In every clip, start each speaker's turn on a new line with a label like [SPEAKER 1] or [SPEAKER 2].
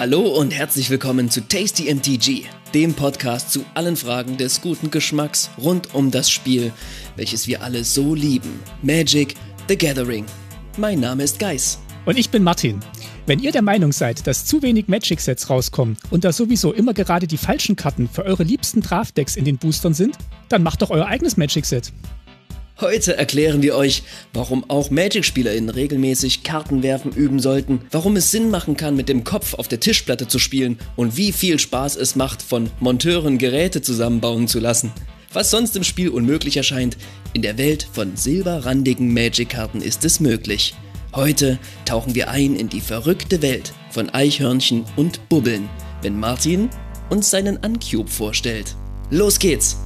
[SPEAKER 1] Hallo und herzlich willkommen zu Tasty MTG, dem Podcast zu allen Fragen des guten Geschmacks rund um das Spiel, welches wir alle so lieben. Magic, The Gathering. Mein Name ist Geis.
[SPEAKER 2] Und ich bin Martin. Wenn ihr der Meinung seid, dass zu wenig Magic-Sets rauskommen und da sowieso immer gerade die falschen Karten für eure liebsten Draft-Decks in den Boostern sind, dann macht doch euer eigenes Magic-Set.
[SPEAKER 1] Heute erklären wir euch, warum auch Magic-SpielerInnen regelmäßig Kartenwerfen üben sollten, warum es Sinn machen kann, mit dem Kopf auf der Tischplatte zu spielen und wie viel Spaß es macht, von Monteuren Geräte zusammenbauen zu lassen. Was sonst im Spiel unmöglich erscheint, in der Welt von silberrandigen Magic-Karten ist es möglich. Heute tauchen wir ein in die verrückte Welt von Eichhörnchen und Bubbeln, wenn Martin uns seinen Uncube vorstellt. Los geht's!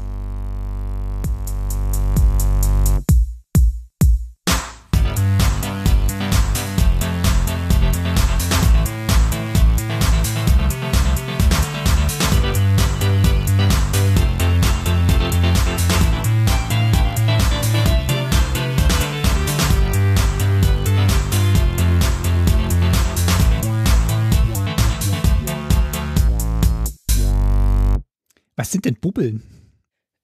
[SPEAKER 1] Was sind denn Bubbeln?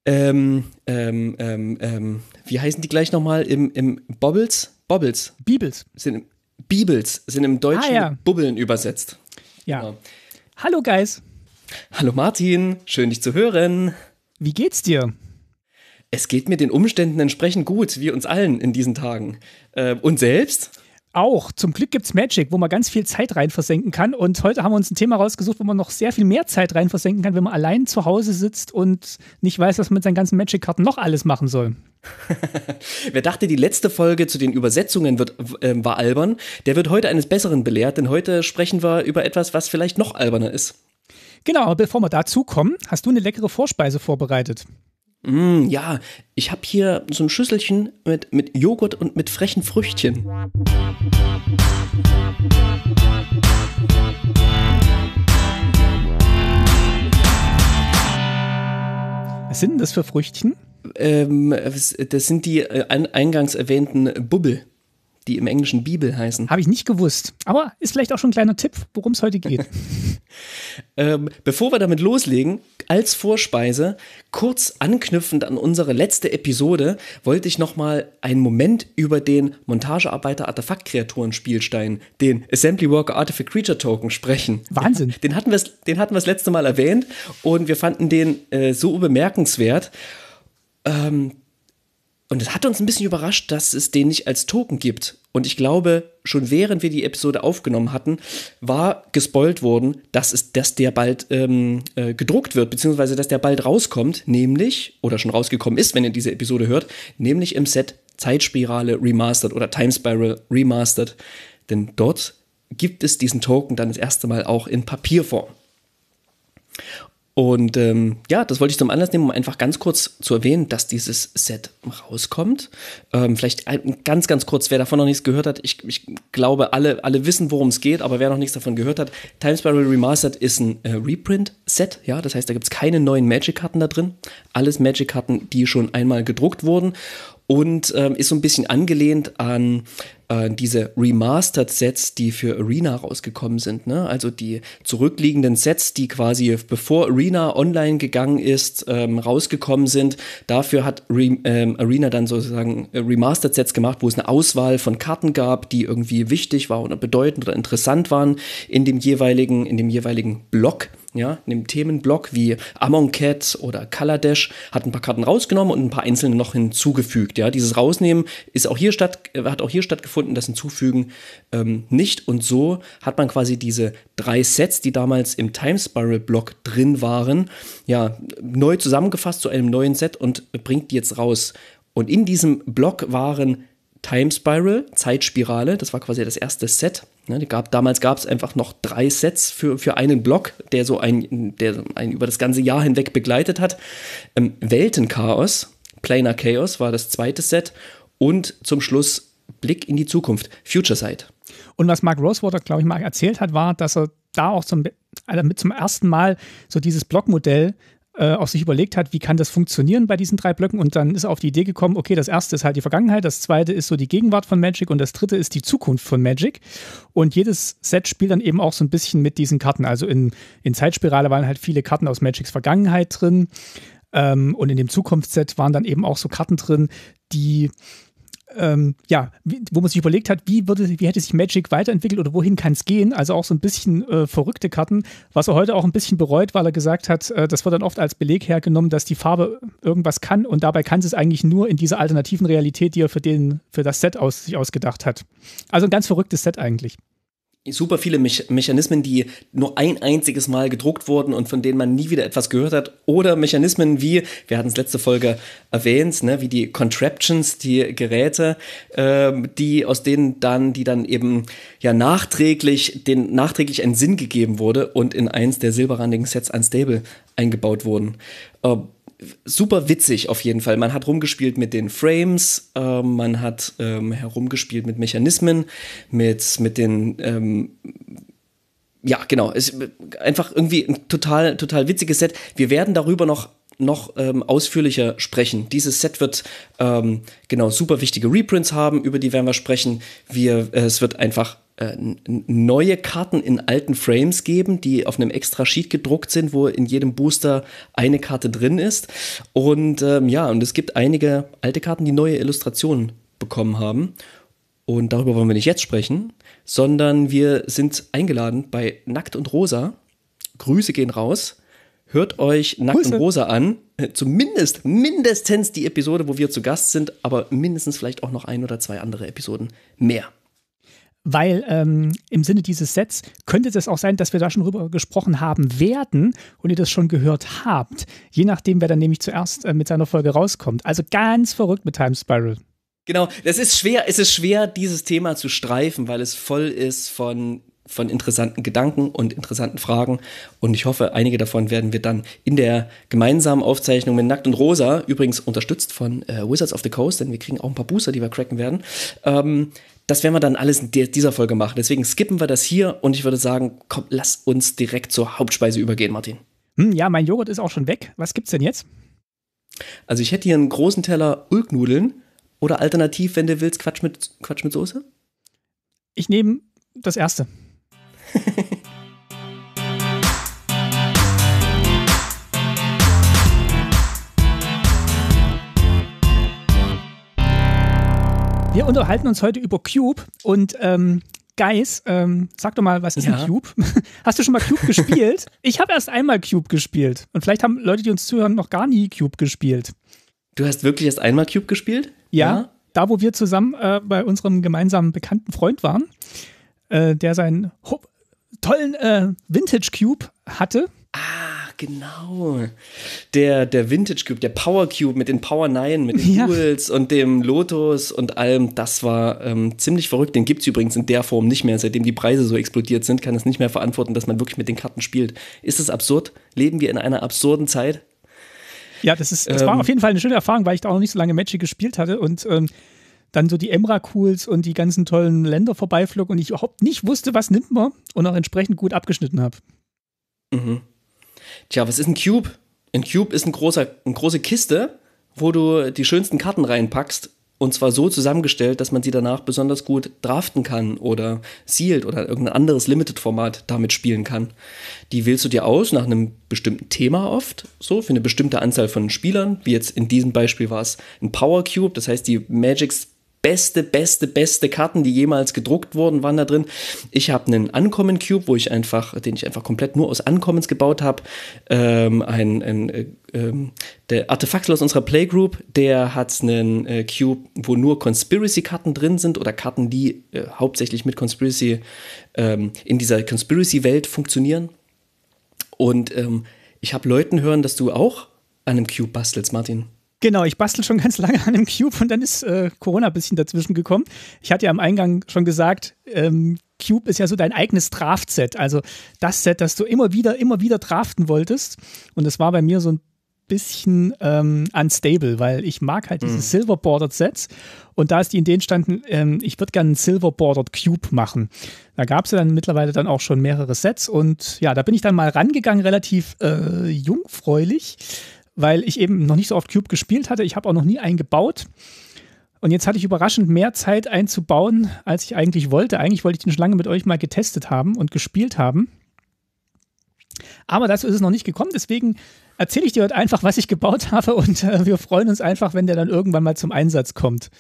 [SPEAKER 1] Ähm, ähm, ähm, ähm, wie heißen die gleich nochmal? Im, Im Bobbles? Bobbles. Bibels. Sind, Bibels sind im Deutschen ah, ja. Bubbeln übersetzt. Ja. ja. Genau. Hallo, Guys. Hallo, Martin. Schön, dich zu hören. Wie geht's dir? Es geht mir den Umständen entsprechend gut, wie uns allen in diesen Tagen. Äh, und selbst? auch. Zum
[SPEAKER 2] Glück gibt es Magic, wo man ganz viel Zeit rein versenken kann. Und heute haben wir uns ein Thema rausgesucht, wo man noch sehr viel mehr Zeit rein versenken kann, wenn man allein zu Hause sitzt und nicht weiß, was man mit seinen ganzen Magic-Karten noch alles machen soll.
[SPEAKER 1] Wer dachte, die letzte Folge zu den Übersetzungen wird, äh, war albern, der wird heute eines Besseren belehrt, denn heute sprechen wir über etwas, was vielleicht noch alberner ist. Genau, aber bevor wir dazu kommen, hast du eine leckere Vorspeise vorbereitet. Mm, ja, ich habe hier so ein Schüsselchen mit, mit Joghurt und mit frechen Früchtchen. Was sind denn das für Früchtchen? Ähm, das sind die äh, eingangs erwähnten Bubble, die im Englischen Bibel heißen. Habe ich nicht gewusst. Aber ist vielleicht auch schon ein kleiner Tipp, worum es heute geht. ähm, bevor wir damit loslegen, als Vorspeise, kurz anknüpfend an unsere letzte Episode, wollte ich nochmal einen Moment über den Montagearbeiter Artefaktkreaturen Spielstein, den Assembly Worker Artifact Creature Token sprechen. Wahnsinn. Den hatten wir den hatten wir das letzte Mal erwähnt und wir fanden den äh, so bemerkenswert. Ähm, und es hat uns ein bisschen überrascht, dass es den nicht als Token gibt und ich glaube, schon während wir die Episode aufgenommen hatten, war gespoilt worden, dass, es, dass der bald ähm, äh, gedruckt wird, beziehungsweise dass der bald rauskommt, nämlich, oder schon rausgekommen ist, wenn ihr diese Episode hört, nämlich im Set Zeitspirale Remastered oder Time Spiral Remastered. Denn dort gibt es diesen Token dann das erste Mal auch in Papierform. Und ähm, ja, das wollte ich zum Anlass nehmen, um einfach ganz kurz zu erwähnen, dass dieses Set rauskommt. Ähm, vielleicht ganz, ganz kurz, wer davon noch nichts gehört hat, ich, ich glaube, alle, alle wissen, worum es geht, aber wer noch nichts davon gehört hat, Time Spiral Remastered ist ein äh, Reprint-Set, ja, das heißt, da gibt es keine neuen Magic-Karten da drin. Alles Magic-Karten, die schon einmal gedruckt wurden und ähm, ist so ein bisschen angelehnt an äh, diese Remastered-Sets, die für Arena rausgekommen sind. Ne? Also die zurückliegenden Sets, die quasi bevor Arena online gegangen ist, ähm, rausgekommen sind. Dafür hat Re ähm, Arena dann sozusagen äh, Remastered-Sets gemacht, wo es eine Auswahl von Karten gab, die irgendwie wichtig waren oder bedeutend oder interessant waren in dem jeweiligen, in dem jeweiligen Block ja, in dem Themenblock wie Among Cats oder Kaladesh, hat ein paar Karten rausgenommen und ein paar einzelne noch hinzugefügt. Ja, dieses Rausnehmen ist auch hier statt, hat auch hier stattgefunden, das Hinzufügen ähm, nicht. Und so hat man quasi diese drei Sets, die damals im Time Spiral Block drin waren, ja, neu zusammengefasst zu einem neuen Set und bringt die jetzt raus. Und in diesem Block waren Time Spiral, Zeitspirale, das war quasi das erste Set. Ne, gab, damals gab es einfach noch drei Sets für, für einen Block, der so ein, der einen über das ganze Jahr hinweg begleitet hat. Ähm, Weltenchaos, Planar Chaos war das zweite Set und zum Schluss Blick in die Zukunft, Future Sight.
[SPEAKER 2] Und was Mark Rosewater, glaube ich, mal erzählt hat, war, dass er da auch zum, also zum ersten Mal so dieses Blockmodell äh, auch sich überlegt hat, wie kann das funktionieren bei diesen drei Blöcken und dann ist er auf die Idee gekommen, okay, das erste ist halt die Vergangenheit, das zweite ist so die Gegenwart von Magic und das dritte ist die Zukunft von Magic. Und jedes Set spielt dann eben auch so ein bisschen mit diesen Karten. Also in, in Zeitspirale waren halt viele Karten aus Magics Vergangenheit drin. Ähm, und in dem Zukunftsset waren dann eben auch so Karten drin, die ähm, ja, wo man sich überlegt hat, wie, würde, wie hätte sich Magic weiterentwickelt oder wohin kann es gehen? Also auch so ein bisschen äh, verrückte Karten, was er heute auch ein bisschen bereut, weil er gesagt hat, äh, das wird dann oft als Beleg hergenommen, dass die Farbe irgendwas kann und dabei kann sie es eigentlich nur in dieser alternativen Realität, die er für, den, für das Set aus, sich ausgedacht hat. Also ein ganz verrücktes Set eigentlich
[SPEAKER 1] super viele Me Mechanismen, die nur ein einziges Mal gedruckt wurden und von denen man nie wieder etwas gehört hat. Oder Mechanismen wie, wir hatten es letzte Folge erwähnt, ne, wie die Contraptions, die Geräte, äh, die aus denen dann, die dann eben ja nachträglich, den nachträglich einen Sinn gegeben wurde und in eins der silberrandigen Sets unstable eingebaut wurden. Äh, super witzig auf jeden Fall. Man hat rumgespielt mit den Frames, äh, man hat ähm, herumgespielt mit Mechanismen, mit, mit den ähm, ja, genau. Es, einfach irgendwie ein total, total witziges Set. Wir werden darüber noch noch ähm, ausführlicher sprechen. Dieses Set wird ähm, genau super wichtige Reprints haben, über die werden wir sprechen. Wir, äh, es wird einfach äh, neue Karten in alten Frames geben, die auf einem extra Sheet gedruckt sind, wo in jedem Booster eine Karte drin ist. Und ähm, ja, und es gibt einige alte Karten, die neue Illustrationen bekommen haben. Und darüber wollen wir nicht jetzt sprechen, sondern wir sind eingeladen bei Nackt und Rosa. Grüße gehen raus. Hört euch Nackt Grüße. und Rosa an. Äh, zumindest, mindestens die Episode, wo wir zu Gast sind, aber mindestens vielleicht auch noch ein oder zwei andere Episoden mehr
[SPEAKER 2] weil ähm, im Sinne dieses Sets könnte es auch sein, dass wir da schon drüber gesprochen haben werden und ihr das schon gehört habt. Je nachdem, wer dann nämlich zuerst äh, mit seiner Folge rauskommt. Also ganz verrückt mit Time Spiral.
[SPEAKER 1] Genau, das ist schwer, es ist schwer, dieses Thema zu streifen, weil es voll ist von von interessanten Gedanken und interessanten Fragen. Und ich hoffe, einige davon werden wir dann in der gemeinsamen Aufzeichnung mit Nackt und Rosa, übrigens unterstützt von äh, Wizards of the Coast, denn wir kriegen auch ein paar Booster, die wir cracken werden. Ähm, das werden wir dann alles in dieser Folge machen. Deswegen skippen wir das hier und ich würde sagen, komm, lass uns direkt zur Hauptspeise übergehen, Martin. Hm, ja, mein Joghurt ist auch schon weg. Was gibt's denn jetzt? Also ich hätte hier einen großen Teller Ulknudeln oder alternativ, wenn du willst, Quatsch mit, Quatsch mit Soße. Ich nehme das erste.
[SPEAKER 2] Wir unterhalten uns heute über Cube und ähm, Guys, ähm, sag doch mal, was ist ja. ein Cube? Hast du schon mal Cube gespielt? Ich habe erst einmal Cube gespielt und vielleicht haben Leute, die uns zuhören, noch gar nie Cube gespielt. Du hast wirklich erst einmal Cube gespielt? Ja, ja. da wo wir zusammen äh, bei unserem gemeinsamen bekannten Freund waren, äh, der sein Ho tollen äh, Vintage Cube hatte.
[SPEAKER 1] Ah, genau. Der, der Vintage Cube, der Power Cube mit den Power 9, mit den ja. und dem Lotus und allem, das war ähm, ziemlich verrückt. Den gibt es übrigens in der Form nicht mehr. Seitdem die Preise so explodiert sind, kann es nicht mehr verantworten, dass man wirklich mit den Karten spielt. Ist es absurd? Leben wir in einer absurden Zeit? Ja, das, ist, das ähm, war auf
[SPEAKER 2] jeden Fall eine schöne Erfahrung, weil ich da auch noch nicht so lange Magic gespielt hatte und ähm, dann so die Emra-Cools und die ganzen tollen Länder vorbeiflog und ich überhaupt nicht wusste, was nimmt man und auch entsprechend gut abgeschnitten habe.
[SPEAKER 1] Mhm. Tja, was ist ein Cube? Ein Cube ist ein großer, eine große Kiste, wo du die schönsten Karten reinpackst und zwar so zusammengestellt, dass man sie danach besonders gut draften kann oder sealed oder irgendein anderes Limited-Format damit spielen kann. Die wählst du dir aus nach einem bestimmten Thema oft, so für eine bestimmte Anzahl von Spielern, wie jetzt in diesem Beispiel war es ein Power Cube, das heißt die Magics beste, beste, beste Karten, die jemals gedruckt wurden, waren da drin. Ich habe einen Ankommen Cube, wo ich einfach, den ich einfach komplett nur aus Ankommens gebaut habe. Ähm, ein, ein äh, äh, der Artefakt aus unserer Playgroup, der hat einen äh, Cube, wo nur Conspiracy-Karten drin sind oder Karten, die äh, hauptsächlich mit Conspiracy ähm, in dieser Conspiracy-Welt funktionieren. Und ähm, ich habe Leuten hören, dass du auch an einem Cube bastelst, Martin. Genau, ich bastel schon ganz lange an einem
[SPEAKER 2] Cube und dann ist äh, Corona ein bisschen dazwischen gekommen. Ich hatte ja am Eingang schon gesagt, ähm, Cube ist ja so dein eigenes Draft-Set. Also das Set, das du immer wieder, immer wieder draften wolltest. Und das war bei mir so ein bisschen ähm, unstable, weil ich mag halt diese mhm. Silver-Bordered Sets. Und da ist die Idee entstanden, ähm, ich würde gerne einen Silver-Bordered Cube machen. Da gab es ja dann mittlerweile dann auch schon mehrere Sets. Und ja, da bin ich dann mal rangegangen, relativ äh, jungfräulich weil ich eben noch nicht so oft Cube gespielt hatte. Ich habe auch noch nie einen gebaut. Und jetzt hatte ich überraschend mehr Zeit einzubauen, als ich eigentlich wollte. Eigentlich wollte ich den schon lange mit euch mal getestet haben und gespielt haben. Aber dazu ist es noch nicht gekommen. Deswegen erzähle ich dir heute einfach, was ich gebaut habe und äh, wir freuen uns einfach, wenn der dann irgendwann mal zum Einsatz kommt.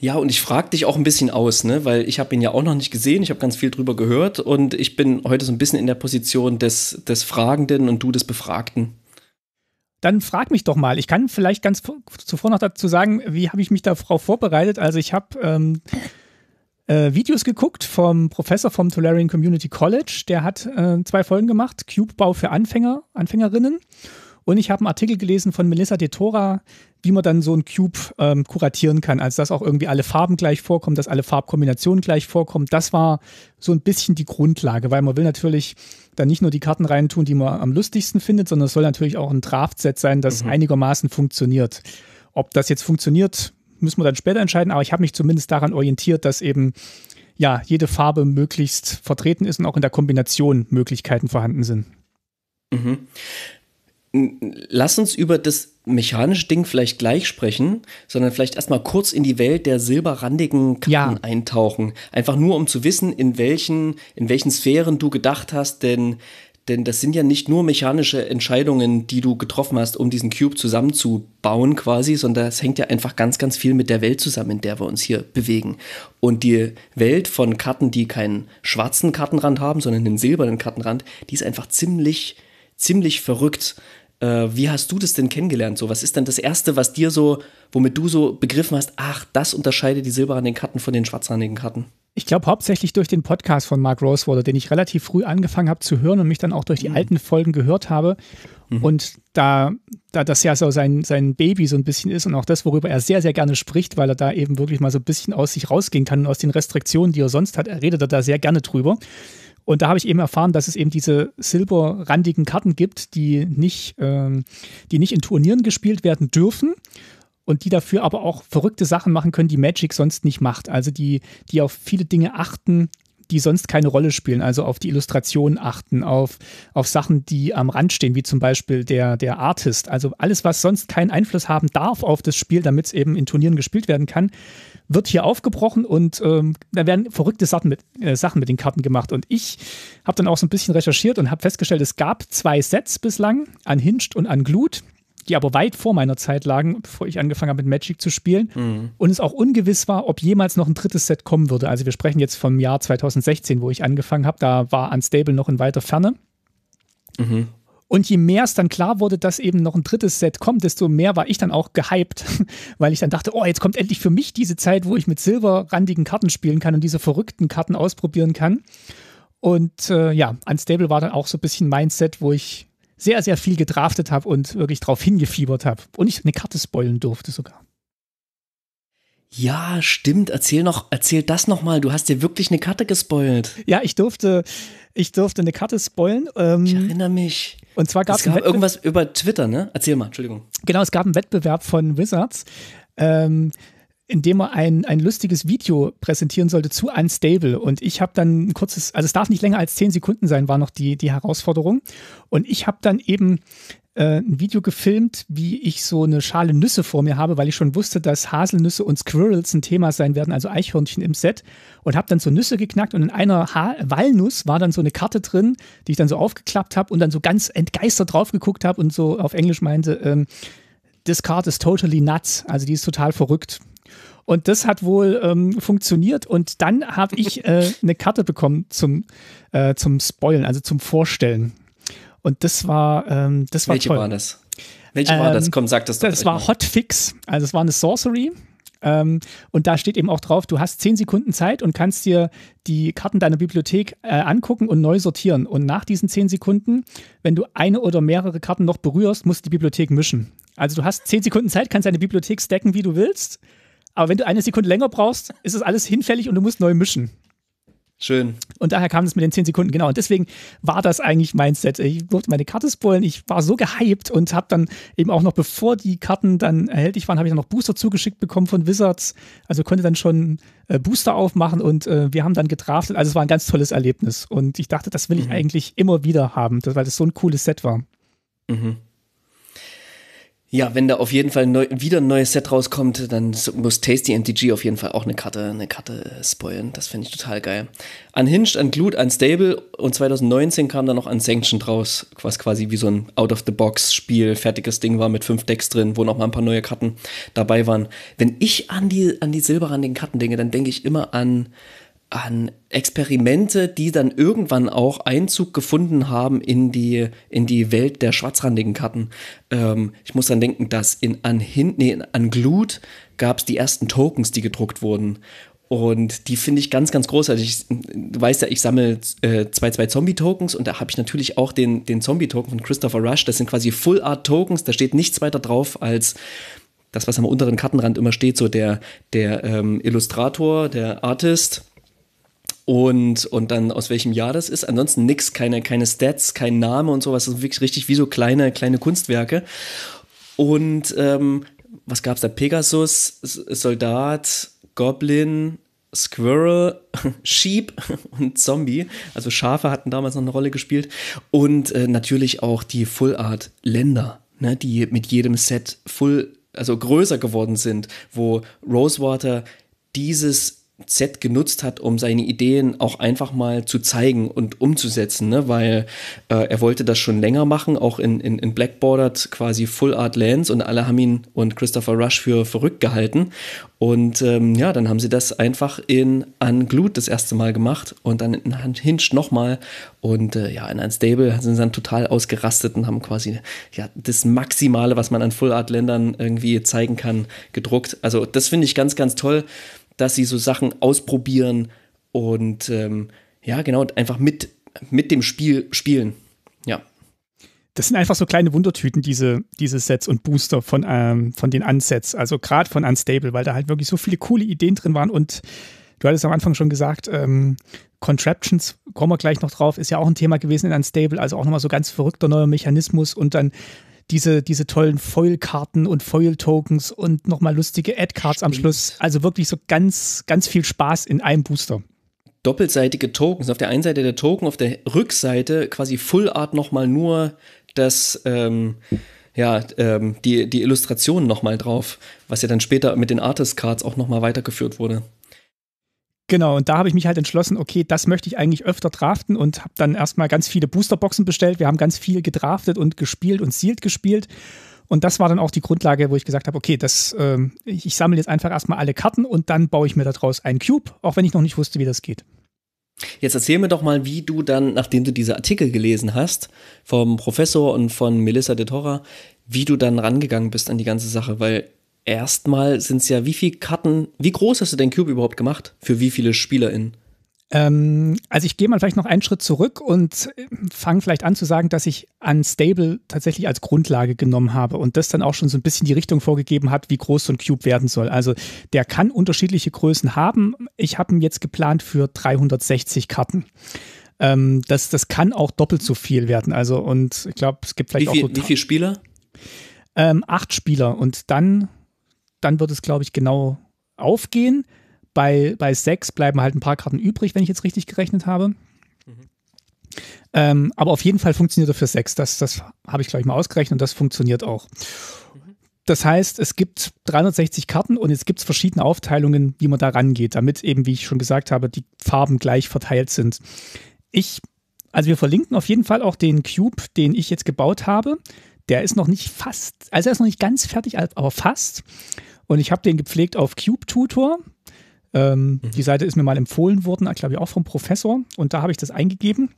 [SPEAKER 1] Ja, und ich frage dich auch ein bisschen aus, ne? weil ich habe ihn ja auch noch nicht gesehen, ich habe ganz viel drüber gehört und ich bin heute so ein bisschen in der Position des, des Fragenden und du des Befragten. Dann frag mich doch mal. Ich kann vielleicht ganz zuvor noch dazu sagen, wie habe
[SPEAKER 2] ich mich darauf vorbereitet? Also ich habe ähm, äh, Videos geguckt vom Professor vom Tolarian Community College. Der hat äh, zwei Folgen gemacht, Cube-Bau für Anfänger, Anfängerinnen. Und ich habe einen Artikel gelesen von Melissa de Tora, wie man dann so ein Cube ähm, kuratieren kann. Also, dass auch irgendwie alle Farben gleich vorkommen, dass alle Farbkombinationen gleich vorkommen. Das war so ein bisschen die Grundlage, weil man will natürlich dann nicht nur die Karten reintun, die man am lustigsten findet, sondern es soll natürlich auch ein Draft-Set sein, das mhm. einigermaßen funktioniert. Ob das jetzt funktioniert, müssen wir dann später entscheiden, aber ich habe mich zumindest daran orientiert, dass eben ja, jede Farbe möglichst vertreten ist und auch in der Kombination Möglichkeiten vorhanden sind.
[SPEAKER 1] Mhm lass uns über das mechanische Ding vielleicht gleich sprechen, sondern vielleicht erstmal kurz in die Welt der silberrandigen Karten ja. eintauchen. Einfach nur, um zu wissen, in welchen, in welchen Sphären du gedacht hast, denn denn das sind ja nicht nur mechanische Entscheidungen, die du getroffen hast, um diesen Cube zusammenzubauen quasi, sondern es hängt ja einfach ganz, ganz viel mit der Welt zusammen, in der wir uns hier bewegen. Und die Welt von Karten, die keinen schwarzen Kartenrand haben, sondern einen silbernen Kartenrand, die ist einfach ziemlich, ziemlich verrückt. Äh, wie hast du das denn kennengelernt? So, was ist denn das Erste, was dir so, womit du so begriffen hast, ach, das unterscheidet die silberhandigen Karten von den schwarzhandigen Karten? Ich glaube hauptsächlich durch den Podcast
[SPEAKER 2] von Mark Rosewater, den ich relativ früh angefangen habe zu hören und mich dann auch durch die mhm. alten Folgen gehört habe. Mhm. Und da, da das ja so sein, sein Baby so ein bisschen ist und auch das, worüber er sehr, sehr gerne spricht, weil er da eben wirklich mal so ein bisschen aus sich rausgehen kann und aus den Restriktionen, die er sonst hat, redet er da sehr gerne drüber. Und da habe ich eben erfahren, dass es eben diese silberrandigen Karten gibt, die nicht, ähm, die nicht in Turnieren gespielt werden dürfen und die dafür aber auch verrückte Sachen machen können, die Magic sonst nicht macht. Also die, die auf viele Dinge achten, die sonst keine Rolle spielen, also auf die Illustration achten, auf, auf Sachen, die am Rand stehen, wie zum Beispiel der, der Artist. Also alles, was sonst keinen Einfluss haben darf auf das Spiel, damit es eben in Turnieren gespielt werden kann, wird hier aufgebrochen und ähm, da werden verrückte Sachen mit, äh, Sachen mit den Karten gemacht. Und ich habe dann auch so ein bisschen recherchiert und habe festgestellt, es gab zwei Sets bislang, an Hinged und an Glut die aber weit vor meiner Zeit lagen, bevor ich angefangen habe mit Magic zu spielen. Mhm. Und es auch ungewiss war, ob jemals noch ein drittes Set kommen würde. Also wir sprechen jetzt vom Jahr 2016, wo ich angefangen habe. Da war Unstable noch in weiter Ferne. Mhm. Und je mehr es dann klar wurde, dass eben noch ein drittes Set kommt, desto mehr war ich dann auch gehypt, weil ich dann dachte, oh, jetzt kommt endlich für mich diese Zeit, wo ich mit silberrandigen Karten spielen kann und diese verrückten Karten ausprobieren kann. Und äh, ja, Unstable war dann auch so ein bisschen mein Set, wo ich sehr, sehr viel gedraftet habe und wirklich drauf hingefiebert habe. Und ich eine Karte spoilen durfte sogar.
[SPEAKER 1] Ja, stimmt. Erzähl noch, erzähl das nochmal. Du hast dir wirklich eine Karte gespoilt. Ja, ich durfte, ich durfte eine Karte spoilen. Ähm, ich erinnere mich. Und zwar gab es gab irgendwas über Twitter, ne? Erzähl mal, Entschuldigung.
[SPEAKER 2] Genau, es gab einen Wettbewerb von Wizards. Ähm, indem er ein, ein lustiges Video präsentieren sollte zu Unstable. Und ich habe dann ein kurzes, also es darf nicht länger als zehn Sekunden sein, war noch die, die Herausforderung. Und ich habe dann eben äh, ein Video gefilmt, wie ich so eine Schale Nüsse vor mir habe, weil ich schon wusste, dass Haselnüsse und Squirrels ein Thema sein werden, also Eichhörnchen im Set. Und habe dann so Nüsse geknackt und in einer ha Walnuss war dann so eine Karte drin, die ich dann so aufgeklappt habe und dann so ganz entgeistert drauf geguckt habe und so auf Englisch meinte, ähm, This card is totally nuts, also die ist total verrückt. Und das hat wohl ähm, funktioniert. Und dann habe ich äh, eine Karte bekommen zum, äh, zum Spoilen, also zum Vorstellen. Und das war, ähm, das war Welche toll. war das? Welche ähm, war das? Ähm, Komm, sag das doch. Das war mal. Hotfix. Also es war eine Sorcery. Ähm, und da steht eben auch drauf, du hast zehn Sekunden Zeit und kannst dir die Karten deiner Bibliothek äh, angucken und neu sortieren. Und nach diesen zehn Sekunden, wenn du eine oder mehrere Karten noch berührst, musst du die Bibliothek mischen. Also du hast zehn Sekunden Zeit, kannst deine Bibliothek stacken, wie du willst. Aber wenn du eine Sekunde länger brauchst, ist es alles hinfällig und du musst neu mischen. Schön. Und daher kam das mit den 10 Sekunden, genau. Und deswegen war das eigentlich mein Set. Ich durfte meine Karte spoilen, ich war so gehypt und habe dann eben auch noch, bevor die Karten dann erhältlich waren, habe ich dann noch Booster zugeschickt bekommen von Wizards. Also konnte dann schon äh, Booster aufmachen und äh, wir haben dann gedraftet. Also es war ein ganz tolles Erlebnis. Und ich dachte, das will ich mhm. eigentlich immer wieder haben, weil das so ein cooles Set war. Mhm.
[SPEAKER 1] Ja, wenn da auf jeden Fall neu, wieder ein neues Set rauskommt, dann muss Tasty MTG auf jeden Fall auch eine Karte, eine Karte äh, spoilen. Das finde ich total geil. Unhinged, Unglued, Unstable und 2019 kam dann noch Unsanctioned raus, was quasi wie so ein Out-of-the-Box-Spiel, fertiges Ding war mit fünf Decks drin, wo noch mal ein paar neue Karten dabei waren. Wenn ich an die, an die silberrandigen Karten denke, dann denke ich immer an an Experimente, die dann irgendwann auch Einzug gefunden haben in die, in die Welt der schwarzrandigen Karten. Ähm, ich muss dann denken, dass in an, Hin nee, an Glut gab es die ersten Tokens, die gedruckt wurden. Und die finde ich ganz, ganz großartig. Also ich, du weißt ja, ich sammle äh, zwei, zwei Zombie-Tokens und da habe ich natürlich auch den, den Zombie-Token von Christopher Rush. Das sind quasi Full-Art-Tokens, da steht nichts weiter drauf als das, was am unteren Kartenrand immer steht, so der, der ähm, Illustrator, der Artist und, und dann aus welchem Jahr das ist. Ansonsten nix, keine, keine Stats, kein Name und sowas. Das ist wirklich richtig wie so kleine, kleine Kunstwerke. Und ähm, was es da? Pegasus, Soldat, Goblin, Squirrel, Sheep und Zombie. Also Schafe hatten damals noch eine Rolle gespielt. Und äh, natürlich auch die Full Art Länder, ne, die mit jedem Set full, also größer geworden sind, wo Rosewater dieses Z genutzt hat, um seine Ideen auch einfach mal zu zeigen und umzusetzen, ne? weil äh, er wollte das schon länger machen, auch in, in, in Black quasi Full Art Lands und alle haben ihn und Christopher Rush für verrückt gehalten. Und ähm, ja, dann haben sie das einfach in Unglued das erste Mal gemacht und dann in Hinge nochmal und äh, ja, in Unstable sind sie dann total ausgerastet und haben quasi ja, das Maximale, was man an Full Art Ländern irgendwie zeigen kann, gedruckt. Also das finde ich ganz, ganz toll dass sie so Sachen ausprobieren und ähm, ja, genau, einfach mit, mit dem Spiel spielen. Ja. Das sind einfach so kleine
[SPEAKER 2] Wundertüten, diese, diese Sets und Booster von, ähm, von den Unsets, also gerade von Unstable, weil da halt wirklich so viele coole Ideen drin waren und du hattest am Anfang schon gesagt, ähm, Contraptions, kommen wir gleich noch drauf, ist ja auch ein Thema gewesen in Unstable, also auch nochmal so ganz verrückter neuer Mechanismus und dann diese, diese tollen Foil-Karten und Foil-Tokens und nochmal lustige Ad-Cards am Schluss. Also wirklich so ganz, ganz viel Spaß in einem Booster
[SPEAKER 1] doppelseitige Tokens. Auf der einen Seite der Token, auf der Rückseite quasi Full Art nochmal nur das, ähm, ja, ähm, die, die Illustrationen nochmal drauf, was ja dann später mit den Artist Cards auch nochmal weitergeführt wurde. Genau, und da habe ich mich halt entschlossen, okay, das möchte ich eigentlich
[SPEAKER 2] öfter draften und habe dann erstmal ganz viele Boosterboxen bestellt. Wir haben ganz viel gedraftet und gespielt und Sealed gespielt. Und das war dann auch die Grundlage, wo ich gesagt habe, okay, das, äh, ich, ich sammle jetzt einfach erstmal alle Karten und dann baue ich mir daraus einen Cube, auch wenn ich noch nicht wusste, wie das geht.
[SPEAKER 1] Jetzt erzähl mir doch mal, wie du dann, nachdem du diese Artikel gelesen hast, vom Professor und von Melissa de Torra, wie du dann rangegangen bist an die ganze Sache, weil erstmal sind es ja, wie viele Karten, wie groß hast du den Cube überhaupt gemacht? Für wie viele SpielerInnen? Ähm, also ich
[SPEAKER 2] gehe mal vielleicht noch einen Schritt zurück und ähm, fange vielleicht an zu sagen, dass ich Unstable tatsächlich als Grundlage genommen habe und das dann auch schon so ein bisschen die Richtung vorgegeben hat, wie groß so ein Cube werden soll. Also der kann unterschiedliche Größen haben. Ich habe ihn jetzt geplant für 360 Karten. Ähm, das, das kann auch doppelt so viel werden. Also und ich glaube, es gibt vielleicht wie viel, auch so wie viele Spieler? Ähm, acht Spieler und dann dann wird es, glaube ich, genau aufgehen. Bei, bei sechs bleiben halt ein paar Karten übrig, wenn ich jetzt richtig gerechnet habe. Mhm. Ähm, aber auf jeden Fall funktioniert er für sechs. Das, das habe ich, glaube ich, mal ausgerechnet und das funktioniert auch. Mhm. Das heißt, es gibt 360 Karten und es gibt verschiedene Aufteilungen, wie man da rangeht, damit eben, wie ich schon gesagt habe, die Farben gleich verteilt sind. Ich, also wir verlinken auf jeden Fall auch den Cube, den ich jetzt gebaut habe. Der ist noch nicht fast, also er ist noch nicht ganz fertig, aber fast. Und ich habe den gepflegt auf Cube Tutor. Ähm, mhm. Die Seite ist mir mal empfohlen worden, glaube ich, auch vom Professor. Und da habe ich das eingegeben.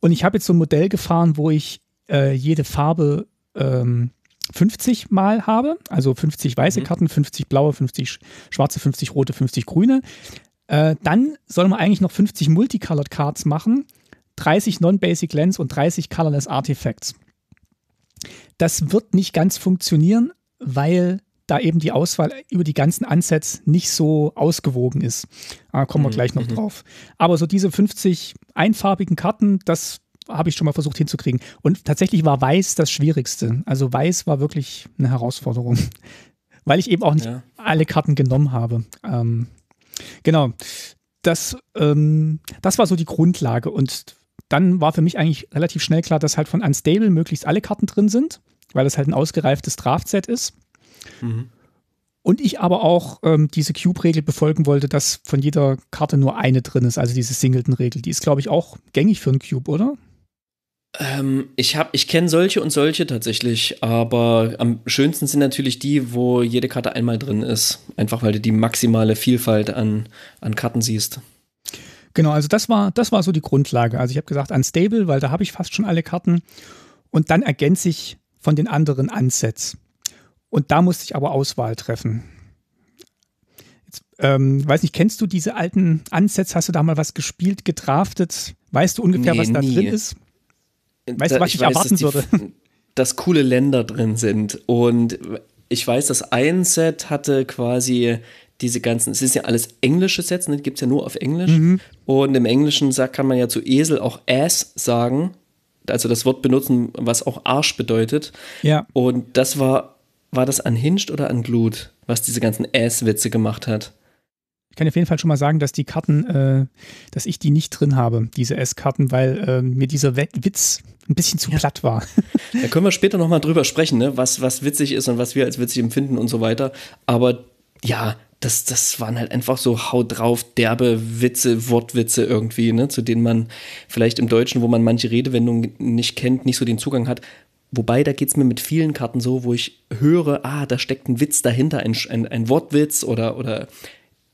[SPEAKER 2] Und ich habe jetzt so ein Modell gefahren, wo ich äh, jede Farbe ähm, 50 Mal habe. Also 50 weiße mhm. Karten, 50 blaue, 50 schwarze, 50 rote, 50 grüne. Äh, dann soll man eigentlich noch 50 Multicolored Cards machen, 30 Non-Basic Lens und 30 Colorless Artifacts. Das wird nicht ganz funktionieren, weil da eben die Auswahl über die ganzen Ansätze nicht so ausgewogen ist. Da ah, kommen wir mhm, gleich noch mhm. drauf. Aber so diese 50 einfarbigen Karten, das habe ich schon mal versucht hinzukriegen. Und tatsächlich war Weiß das Schwierigste. Also Weiß war wirklich eine Herausforderung, weil ich eben auch nicht ja. alle Karten genommen habe. Ähm, genau. Das, ähm, das war so die Grundlage. Und dann war für mich eigentlich relativ schnell klar, dass halt von Unstable möglichst alle Karten drin sind, weil das halt ein ausgereiftes Draft-Set ist. Mhm. Und ich aber auch ähm, diese Cube-Regel befolgen wollte, dass von jeder Karte nur eine drin ist, also diese Singleton-Regel. Die ist, glaube ich,
[SPEAKER 1] auch gängig für einen Cube, oder? Ähm, ich ich kenne solche und solche tatsächlich, aber am schönsten sind natürlich die, wo jede Karte einmal drin ist. Einfach weil du die maximale Vielfalt an, an Karten siehst.
[SPEAKER 2] Genau, also das war, das war so die Grundlage. Also ich habe gesagt, unstable, weil da habe ich fast schon alle Karten. Und dann ergänze ich von den anderen Ansets. Und da musste ich aber Auswahl treffen. Jetzt, ähm, weiß nicht, kennst du diese alten Ansets? Hast du da mal was gespielt, gedraftet? Weißt du ungefähr, nee, was da nie. drin ist?
[SPEAKER 1] Äh, weißt da, du, was ich, ich erwarten die, würde? Dass coole Länder drin sind. Und ich weiß, das ein Set hatte quasi diese ganzen, es ist ja alles englische Sätze, ne? gibt es ja nur auf Englisch. Mhm. Und im Englischen sagt, kann man ja zu Esel auch Ass sagen, also das Wort benutzen, was auch Arsch bedeutet. Ja. Und das war, war das an Hinscht oder an Glut, was diese ganzen Ass-Witze gemacht hat?
[SPEAKER 2] Ich kann auf jeden Fall schon mal sagen, dass die Karten, äh, dass ich die nicht drin habe, diese S-Karten, weil äh, mir dieser Witz ein bisschen zu ja. platt war.
[SPEAKER 1] Da können wir später nochmal drüber sprechen, ne? was, was witzig ist und was wir als witzig empfinden und so weiter. Aber ja, das, das waren halt einfach so haut drauf, derbe Witze, Wortwitze irgendwie, ne, zu denen man vielleicht im Deutschen, wo man manche Redewendungen nicht kennt, nicht so den Zugang hat. Wobei, da geht es mir mit vielen Karten so, wo ich höre, ah, da steckt ein Witz dahinter, ein, ein, ein Wortwitz oder, oder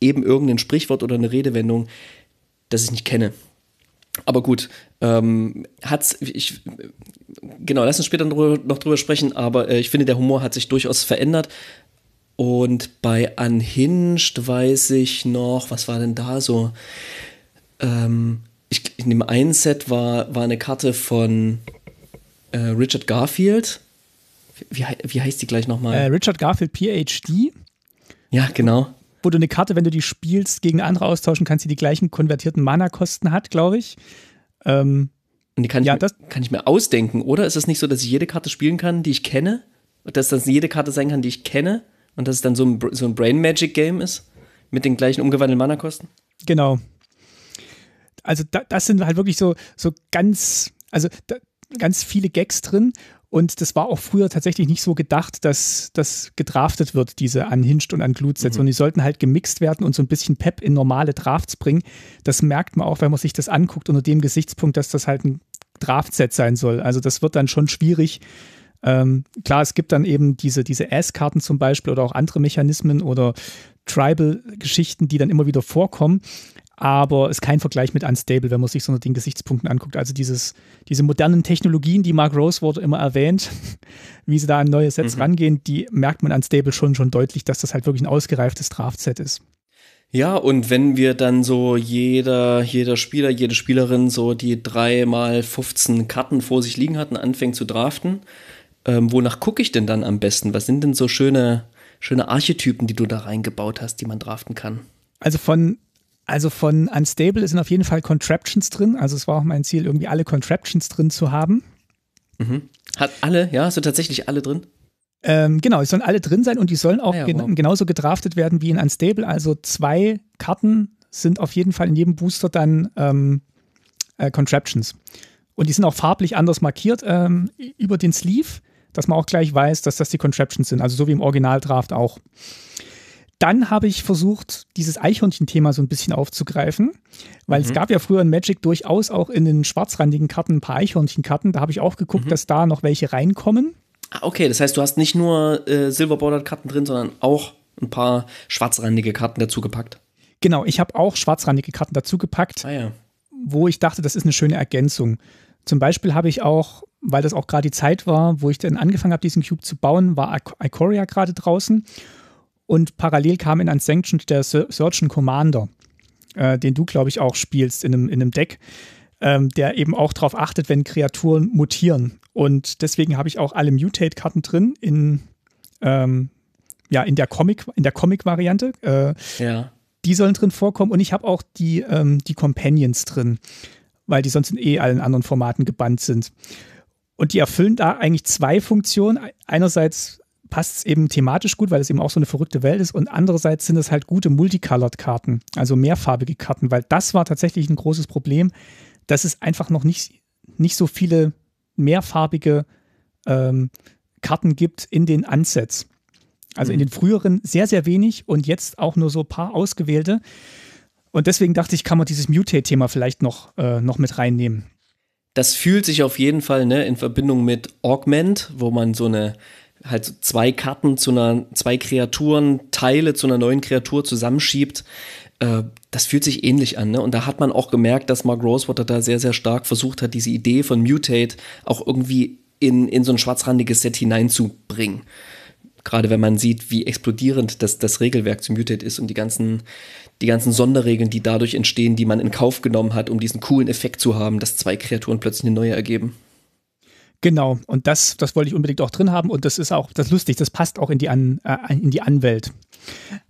[SPEAKER 1] eben irgendein Sprichwort oder eine Redewendung, das ich nicht kenne. Aber gut, ähm, hat's, ich, genau, lass uns später noch drüber, sprechen, aber äh, ich finde, der Humor hat sich durchaus verändert. Und bei Unhinged weiß ich noch, was war denn da so? Ähm, ich, in dem einen Set war, war eine Karte von äh, Richard Garfield. Wie, wie heißt die gleich nochmal? Äh, Richard Garfield PhD. Ja, genau.
[SPEAKER 2] Wo du eine Karte, wenn du die spielst, gegen andere austauschen kannst, die die gleichen konvertierten Mana-Kosten hat, glaube ich.
[SPEAKER 1] Ähm, Und die kann ich, ja, mir, kann ich mir ausdenken, oder? Ist es nicht so, dass ich jede Karte spielen kann, die ich kenne? Dass das jede Karte sein kann, die ich kenne? und dass es dann so ein, so ein Brain Magic Game ist mit den gleichen umgewandelten Mana-Kosten?
[SPEAKER 2] Genau. Also da, das sind halt wirklich so, so ganz, also da, ganz viele Gags drin und das war auch früher tatsächlich nicht so gedacht, dass das gedraftet wird, diese Unhinged und Unglued-Sets. Mhm. Und die sollten halt gemixt werden und so ein bisschen Pep in normale Drafts bringen. Das merkt man auch, wenn man sich das anguckt, unter dem Gesichtspunkt, dass das halt ein Draft-Set sein soll. Also das wird dann schon schwierig, ähm, klar, es gibt dann eben diese, diese S-Karten zum Beispiel oder auch andere Mechanismen oder Tribal-Geschichten, die dann immer wieder vorkommen. Aber es ist kein Vergleich mit Unstable, wenn man sich so den Gesichtspunkten anguckt. Also dieses, diese modernen Technologien, die Mark Rose wurde immer erwähnt, wie sie da an neue Sets mhm. rangehen, die merkt man Unstable schon schon deutlich, dass das halt wirklich ein ausgereiftes Draft-Set ist.
[SPEAKER 1] Ja, und wenn wir dann so jeder, jeder Spieler, jede Spielerin so die 3 x 15 Karten vor sich liegen hatten, anfängt zu draften, ähm, wonach gucke ich denn dann am besten? Was sind denn so schöne, schöne Archetypen, die du da reingebaut hast, die man draften kann?
[SPEAKER 2] Also von also von Unstable sind auf jeden Fall Contraptions drin. Also es war auch mein Ziel, irgendwie alle Contraptions drin zu haben.
[SPEAKER 1] Mhm. Hat alle, ja, sind tatsächlich alle drin?
[SPEAKER 2] Ähm, genau, es sollen alle drin sein und die sollen auch ah ja, wow. genauso gedraftet werden wie in Unstable. Also zwei Karten sind auf jeden Fall in jedem Booster dann ähm, äh, Contraptions. Und die sind auch farblich anders markiert ähm, über den Sleeve dass man auch gleich weiß, dass das die Contraptions sind, also so wie im Originaldraft auch. Dann habe ich versucht, dieses Eichhörnchen-Thema so ein bisschen aufzugreifen, weil mhm. es gab ja früher in Magic durchaus auch in den schwarzrandigen Karten ein paar Eichhörnchen-Karten. Da habe ich auch geguckt, mhm. dass da noch welche reinkommen.
[SPEAKER 1] Ah, okay, das heißt, du hast nicht nur äh, Silver-Bordered-Karten drin, sondern auch ein paar schwarzrandige Karten dazugepackt.
[SPEAKER 2] Genau, ich habe auch schwarzrandige Karten dazugepackt, ah, ja. wo ich dachte, das ist eine schöne Ergänzung. Zum Beispiel habe ich auch, weil das auch gerade die Zeit war, wo ich dann angefangen habe, diesen Cube zu bauen, war Ikoria gerade draußen. Und parallel kam in Unsanctioned der Surgeon Commander, äh, den du, glaube ich, auch spielst in einem, in einem Deck, ähm, der eben auch darauf achtet, wenn Kreaturen mutieren. Und deswegen habe ich auch alle Mutate-Karten drin in, ähm, ja, in der Comic, in Comic-Variante. Äh, ja. Die sollen drin vorkommen und ich habe auch die, ähm, die Companions drin weil die sonst in eh allen anderen Formaten gebannt sind. Und die erfüllen da eigentlich zwei Funktionen. Einerseits passt es eben thematisch gut, weil es eben auch so eine verrückte Welt ist. Und andererseits sind es halt gute Multicolored-Karten, also mehrfarbige Karten, weil das war tatsächlich ein großes Problem, dass es einfach noch nicht, nicht so viele mehrfarbige ähm, Karten gibt in den Ansets. Also in mhm. den früheren sehr, sehr wenig und jetzt auch nur so ein paar ausgewählte. Und deswegen dachte ich, kann man dieses Mutate-Thema vielleicht noch, äh, noch mit
[SPEAKER 1] reinnehmen. Das fühlt sich auf jeden Fall ne, in Verbindung mit Augment, wo man so eine halt zwei Karten zu einer, zwei Kreaturen, Teile zu einer neuen Kreatur zusammenschiebt. Äh, das fühlt sich ähnlich an. Ne? Und da hat man auch gemerkt, dass Mark Rosewater da sehr, sehr stark versucht hat, diese Idee von Mutate auch irgendwie in, in so ein schwarzrandiges Set hineinzubringen. Gerade wenn man sieht, wie explodierend das, das Regelwerk zu Mutate ist und die ganzen die ganzen Sonderregeln, die dadurch entstehen, die man in Kauf genommen hat, um diesen coolen Effekt zu haben, dass zwei Kreaturen plötzlich eine neue ergeben. Genau, und das, das wollte ich unbedingt auch drin
[SPEAKER 2] haben und das ist auch, das ist lustig, das passt auch in die, An, äh, in die Anwelt.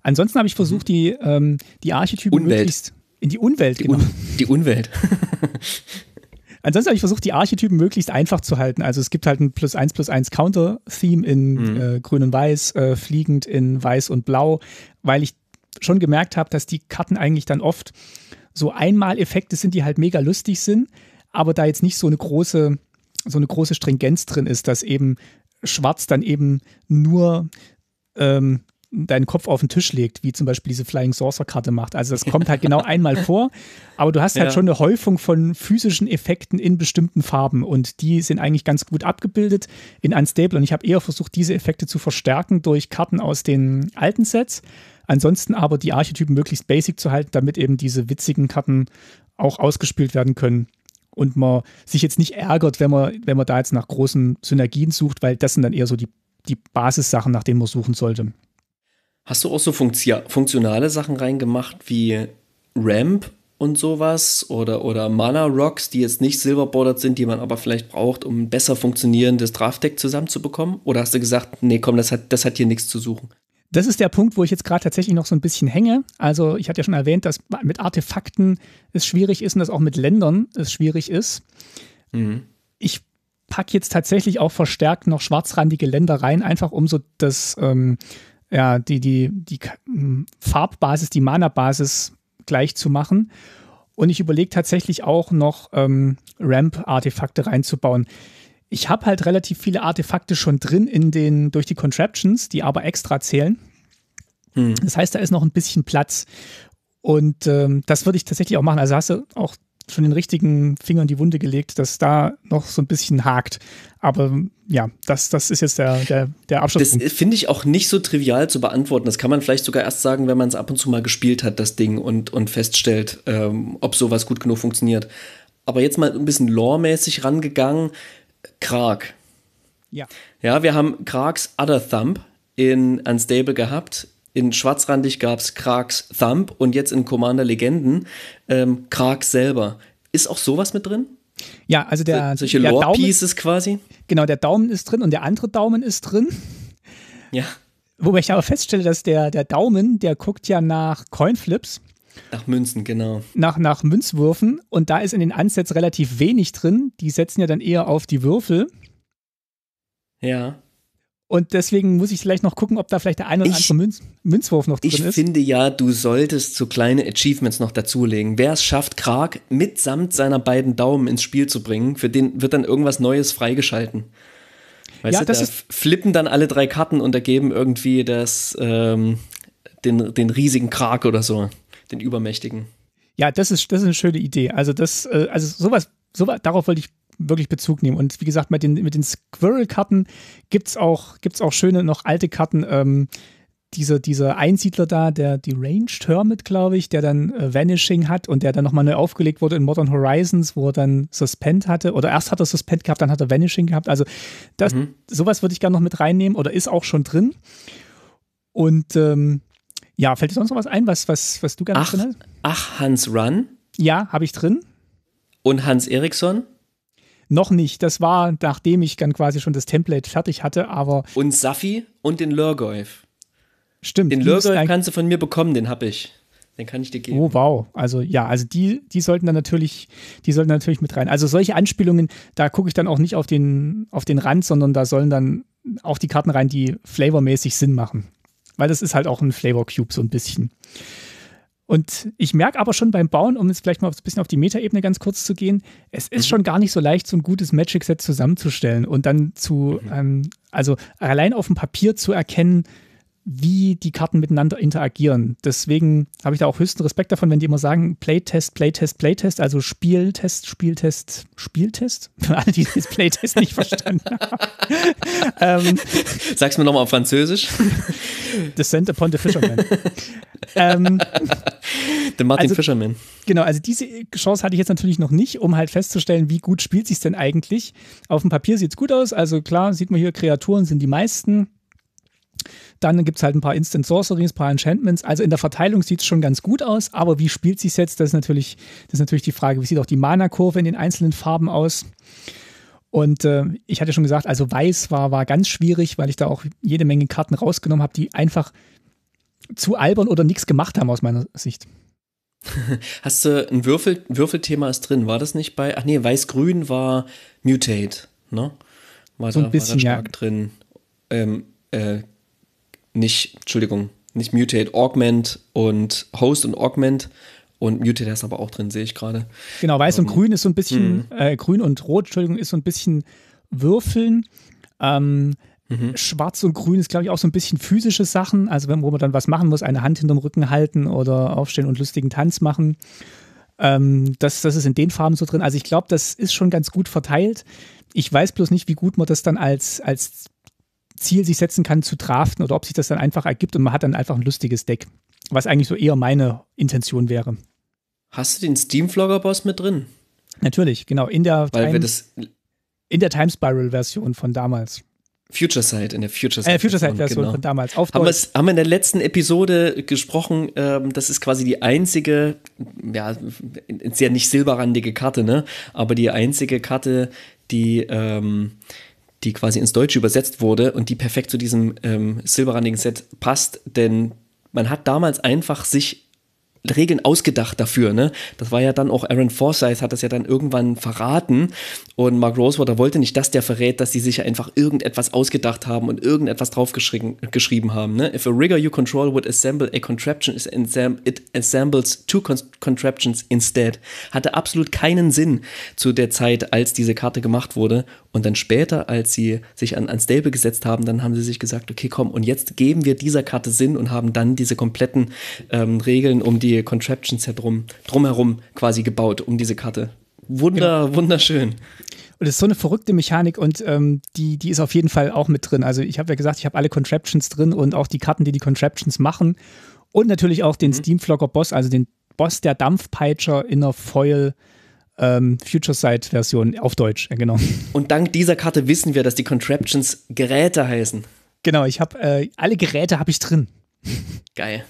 [SPEAKER 2] Ansonsten habe ich versucht, mhm. die, ähm, die Archetypen Unwelt. möglichst in die Unwelt, die genau. Un die Unwelt. Ansonsten habe ich versucht, die Archetypen möglichst einfach zu halten. Also es gibt halt ein plus eins plus eins Counter-Theme in mhm. äh, Grün und Weiß, äh, fliegend in Weiß und Blau, weil ich schon gemerkt habe, dass die Karten eigentlich dann oft so Einmaleffekte sind, die halt mega lustig sind, aber da jetzt nicht so eine große, so eine große Stringenz drin ist, dass eben Schwarz dann eben nur ähm, deinen Kopf auf den Tisch legt, wie zum Beispiel diese Flying Saucer Karte macht. Also das kommt halt genau einmal vor, aber du hast halt schon eine Häufung von physischen Effekten in bestimmten Farben und die sind eigentlich ganz gut abgebildet in Unstable und ich habe eher versucht, diese Effekte zu verstärken durch Karten aus den alten Sets. Ansonsten aber die Archetypen möglichst basic zu halten, damit eben diese witzigen Karten auch ausgespielt werden können und man sich jetzt nicht ärgert, wenn man, wenn man da jetzt nach großen Synergien sucht, weil das sind dann eher so die, die Basissachen, nach denen man suchen sollte.
[SPEAKER 1] Hast du auch so funktionale Sachen reingemacht wie Ramp und sowas oder, oder Mana Rocks, die jetzt nicht silberbordered sind, die man aber vielleicht braucht, um ein besser funktionierendes Draftdeck zusammenzubekommen? Oder hast du gesagt, nee, komm, das hat, das hat hier nichts zu suchen?
[SPEAKER 2] Das ist der Punkt, wo ich jetzt gerade tatsächlich noch so ein bisschen hänge. Also, ich hatte ja schon erwähnt, dass mit Artefakten es schwierig ist und dass auch mit Ländern es schwierig ist. Mhm. Ich packe jetzt tatsächlich auch verstärkt noch schwarzrandige Länder rein, einfach um so das. Ähm, ja, die, die, die hm, Farbbasis, die Mana-Basis gleich zu machen. Und ich überlege tatsächlich auch noch ähm, Ramp-Artefakte reinzubauen. Ich habe halt relativ viele Artefakte schon drin in den, durch die Contraptions, die aber extra zählen. Hm. Das heißt, da ist noch ein bisschen Platz. Und ähm, das würde ich tatsächlich auch machen. Also hast du auch schon den richtigen Finger in die Wunde gelegt, dass da noch so ein bisschen hakt. Aber ja, das, das ist jetzt der, der, der Abschlusspunkt.
[SPEAKER 1] Das finde ich auch nicht so trivial zu beantworten. Das kann man vielleicht sogar erst sagen, wenn man es ab und zu mal gespielt hat, das Ding, und, und feststellt, ähm, ob sowas gut genug funktioniert. Aber jetzt mal ein bisschen loremäßig rangegangen. Krag. Ja. Ja, wir haben Krags Other Thumb in Unstable gehabt in Schwarzrandig gab es Kraks Thump und jetzt in Commander Legenden ähm, Kraks selber. Ist auch sowas mit drin? Ja, also der, so, solche der Daumen ist
[SPEAKER 2] quasi. Genau, der Daumen ist drin und der andere Daumen ist drin. Ja. Wobei ich aber feststelle, dass der, der Daumen, der guckt ja nach Coinflips.
[SPEAKER 1] Nach Münzen, genau.
[SPEAKER 2] Nach, nach Münzwürfen. Und da ist in den Ansätzen relativ wenig drin. Die setzen ja dann eher auf die Würfel. Ja. Und deswegen muss ich vielleicht noch gucken, ob da vielleicht der ein oder ich, andere Münz, Münzwurf noch drin ich ist. Ich
[SPEAKER 1] finde ja, du solltest so kleine Achievements noch dazulegen. Wer es schafft, Krag mitsamt seiner beiden Daumen ins Spiel zu bringen, für den wird dann irgendwas Neues freigeschalten. Weißt ja, du, das da ist flippen dann alle drei Karten und ergeben irgendwie das, ähm, den, den riesigen Krag oder so, den übermächtigen.
[SPEAKER 2] Ja, das ist, das ist eine schöne Idee. Also das, äh, also sowas, sowas darauf wollte ich wirklich Bezug nehmen. Und wie gesagt, mit den, mit den Squirrel-Karten gibt es auch, gibt's auch schöne, noch alte Karten. Ähm, dieser, dieser Einsiedler da, der die Ranged Hermit, glaube ich, der dann äh, Vanishing hat und der dann nochmal neu aufgelegt wurde in Modern Horizons, wo er dann Suspend hatte. Oder erst hat er Suspend gehabt, dann hat er Vanishing gehabt. Also das, mhm. sowas würde ich gerne noch mit reinnehmen oder ist auch schon drin. Und ähm, ja, fällt dir sonst noch was ein, was, was, was du gerne ach, drin hast?
[SPEAKER 1] Ach, Hans Run?
[SPEAKER 2] Ja, habe ich drin.
[SPEAKER 1] Und Hans Eriksson?
[SPEAKER 2] Noch nicht. Das war, nachdem ich dann quasi schon das Template fertig hatte, aber.
[SPEAKER 1] Und Safi und den Lurgoyf. Stimmt. Den Lurgoyf kannst du von mir bekommen, den hab ich. Den kann ich dir geben. Oh,
[SPEAKER 2] wow. Also ja, also die, die sollten dann natürlich, die sollten natürlich mit rein. Also solche Anspielungen, da gucke ich dann auch nicht auf den, auf den Rand, sondern da sollen dann auch die Karten rein, die flavormäßig Sinn machen. Weil das ist halt auch ein Flavor Cube, so ein bisschen. Und ich merke aber schon beim Bauen, um jetzt gleich mal ein bisschen auf die Metaebene ganz kurz zu gehen, es ist mhm. schon gar nicht so leicht, so ein gutes Magic-Set zusammenzustellen und dann zu, mhm. ähm, also allein auf dem Papier zu erkennen, wie die Karten miteinander interagieren. Deswegen habe ich da auch höchsten Respekt davon, wenn die immer sagen, Playtest, Playtest, Playtest, also Spieltest, Spieltest, Spieltest? Für alle, die das Playtest nicht verstanden haben. ähm,
[SPEAKER 1] Sag's mir nochmal auf Französisch. Descent upon the Fisherman. ähm, the Martin also, Fisherman.
[SPEAKER 2] Genau, also diese Chance hatte ich jetzt natürlich noch nicht, um halt festzustellen, wie gut spielt sich's denn eigentlich. Auf dem Papier sieht's gut aus, also klar, sieht man hier, Kreaturen sind die meisten dann gibt es halt ein paar Instant Sorceries, ein paar Enchantments. Also in der Verteilung sieht es schon ganz gut aus, aber wie spielt sich jetzt? Das ist natürlich, das ist natürlich die Frage. Wie sieht auch die Mana-Kurve in den einzelnen Farben aus? Und äh, ich hatte schon gesagt, also weiß war, war ganz schwierig, weil ich da auch jede Menge Karten rausgenommen habe, die einfach zu albern oder nichts gemacht haben aus meiner Sicht.
[SPEAKER 1] Hast du ein Würfel, Würfelthema ist drin? War das nicht bei? Ach nee, Weiß-Grün war Mutate, ne? War so ein da, bisschen war da stark ja. drin. Ähm, äh, nicht, Entschuldigung, nicht Mutate, Augment und Host und Augment. Und Mutate ist aber auch drin, sehe ich gerade. Genau, weiß ähm, und grün ist so ein bisschen,
[SPEAKER 2] hm. äh, grün und rot, Entschuldigung, ist so ein bisschen würfeln. Ähm, mhm. Schwarz und Grün ist, glaube ich, auch so ein bisschen physische Sachen, also wo man dann was machen muss, eine Hand hinterm Rücken halten oder aufstehen und lustigen Tanz machen. Ähm, das, das ist in den Farben so drin. Also ich glaube, das ist schon ganz gut verteilt. Ich weiß bloß nicht, wie gut man das dann als, als Ziel sich setzen kann zu draften oder ob sich das dann einfach ergibt und man hat dann einfach ein lustiges Deck, was eigentlich so eher meine Intention wäre.
[SPEAKER 1] Hast du den Steam-Vlogger-Boss mit drin?
[SPEAKER 2] Natürlich, genau. In der, Weil Time, das in der Time Spiral-Version von damals.
[SPEAKER 1] Future Side, in der Future äh, Side. Äh, Future Side Version genau. von damals. Auf haben, haben wir in der letzten Episode gesprochen, ähm, das ist quasi die einzige, ja, sehr nicht silberrandige Karte, ne? Aber die einzige Karte, die ähm, die quasi ins Deutsche übersetzt wurde und die perfekt zu diesem ähm, silberrandigen Set passt, denn man hat damals einfach sich Regeln ausgedacht dafür. Ne? Das war ja dann auch Aaron Forsyth hat das ja dann irgendwann verraten und Mark Rosewater wollte nicht, dass der verrät, dass sie sich einfach irgendetwas ausgedacht haben und irgendetwas draufgeschrieben haben. Ne? If a rigger you control would assemble a contraption, it assembles two contraptions instead. Hatte absolut keinen Sinn zu der Zeit, als diese Karte gemacht wurde und dann später, als sie sich an, an Stable gesetzt haben, dann haben sie sich gesagt, okay, komm, und jetzt geben wir dieser Karte Sinn und haben dann diese kompletten ähm, Regeln um die Contraptions herum, drumherum quasi gebaut, um diese Karte. Wunder, genau. wunderschön.
[SPEAKER 2] Und es ist so eine verrückte Mechanik und ähm, die, die ist auf jeden Fall auch mit drin. Also ich habe ja gesagt, ich habe alle Contraptions drin und auch die Karten, die die Contraptions machen. Und natürlich auch den mhm. Steamflocker Boss, also den Boss der Dampfpeitscher in der Foil ähm, Future
[SPEAKER 1] Sight-Version auf Deutsch, äh, genau. Und dank dieser Karte wissen wir, dass die Contraptions Geräte heißen.
[SPEAKER 2] Genau, ich habe äh, alle Geräte habe ich drin. Geil.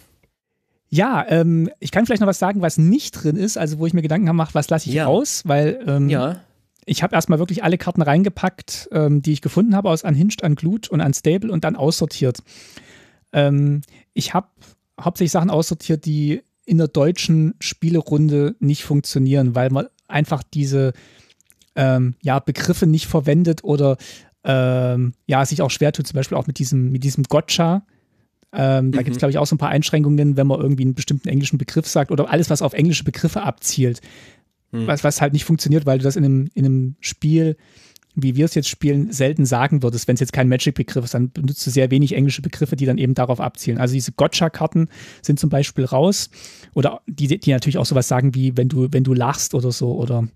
[SPEAKER 2] Ja, ähm, ich kann vielleicht noch was sagen, was nicht drin ist, also wo ich mir Gedanken habe, was lasse ich ja. raus, weil ähm, ja. ich habe erstmal wirklich alle Karten reingepackt, ähm, die ich gefunden habe aus Unhinged, Unglued und Unstable und dann aussortiert. Ähm, ich habe hauptsächlich Sachen aussortiert, die in der deutschen Spielerunde nicht funktionieren, weil man einfach diese ähm, ja, Begriffe nicht verwendet oder ähm, ja, sich auch schwer tut, zum Beispiel auch mit diesem, mit diesem Gotcha. Ähm, mhm. Da gibt es, glaube ich, auch so ein paar Einschränkungen, wenn man irgendwie einen bestimmten englischen Begriff sagt oder alles, was auf englische Begriffe abzielt, mhm. was, was halt nicht funktioniert, weil du das in einem, in einem Spiel wie wir es jetzt spielen, selten sagen würdest, wenn es jetzt kein Magic-Begriff ist, dann benutzt du sehr wenig englische Begriffe, die dann eben darauf abzielen. Also diese Gotcha-Karten sind zum Beispiel raus oder die, die natürlich auch sowas sagen wie, wenn du, wenn du lachst oder so oder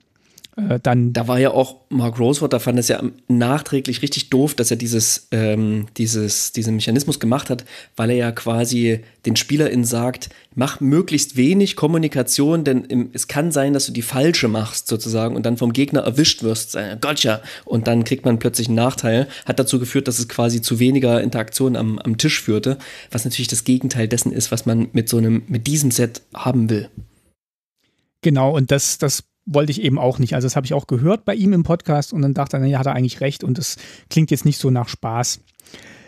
[SPEAKER 2] äh,
[SPEAKER 1] dann. Da war ja auch Mark Roseword, da fand es ja nachträglich richtig doof, dass er dieses, ähm, dieses, diesen Mechanismus gemacht hat, weil er ja quasi den SpielerInnen sagt, mach möglichst wenig Kommunikation, denn im, es kann sein, dass du die falsche machst, sozusagen, und dann vom Gegner erwischt wirst. Äh, gotcha! Und dann kriegt man plötzlich einen Nachteil. Hat dazu geführt, dass es quasi zu weniger Interaktion am, am Tisch führte, was natürlich das Gegenteil dessen ist, was man mit so einem, mit diesem Set haben will. Genau, und das, das wollte ich eben auch nicht. Also das habe ich
[SPEAKER 2] auch gehört bei ihm im Podcast und dann dachte er, ja, hat er eigentlich recht und es klingt jetzt nicht so nach Spaß.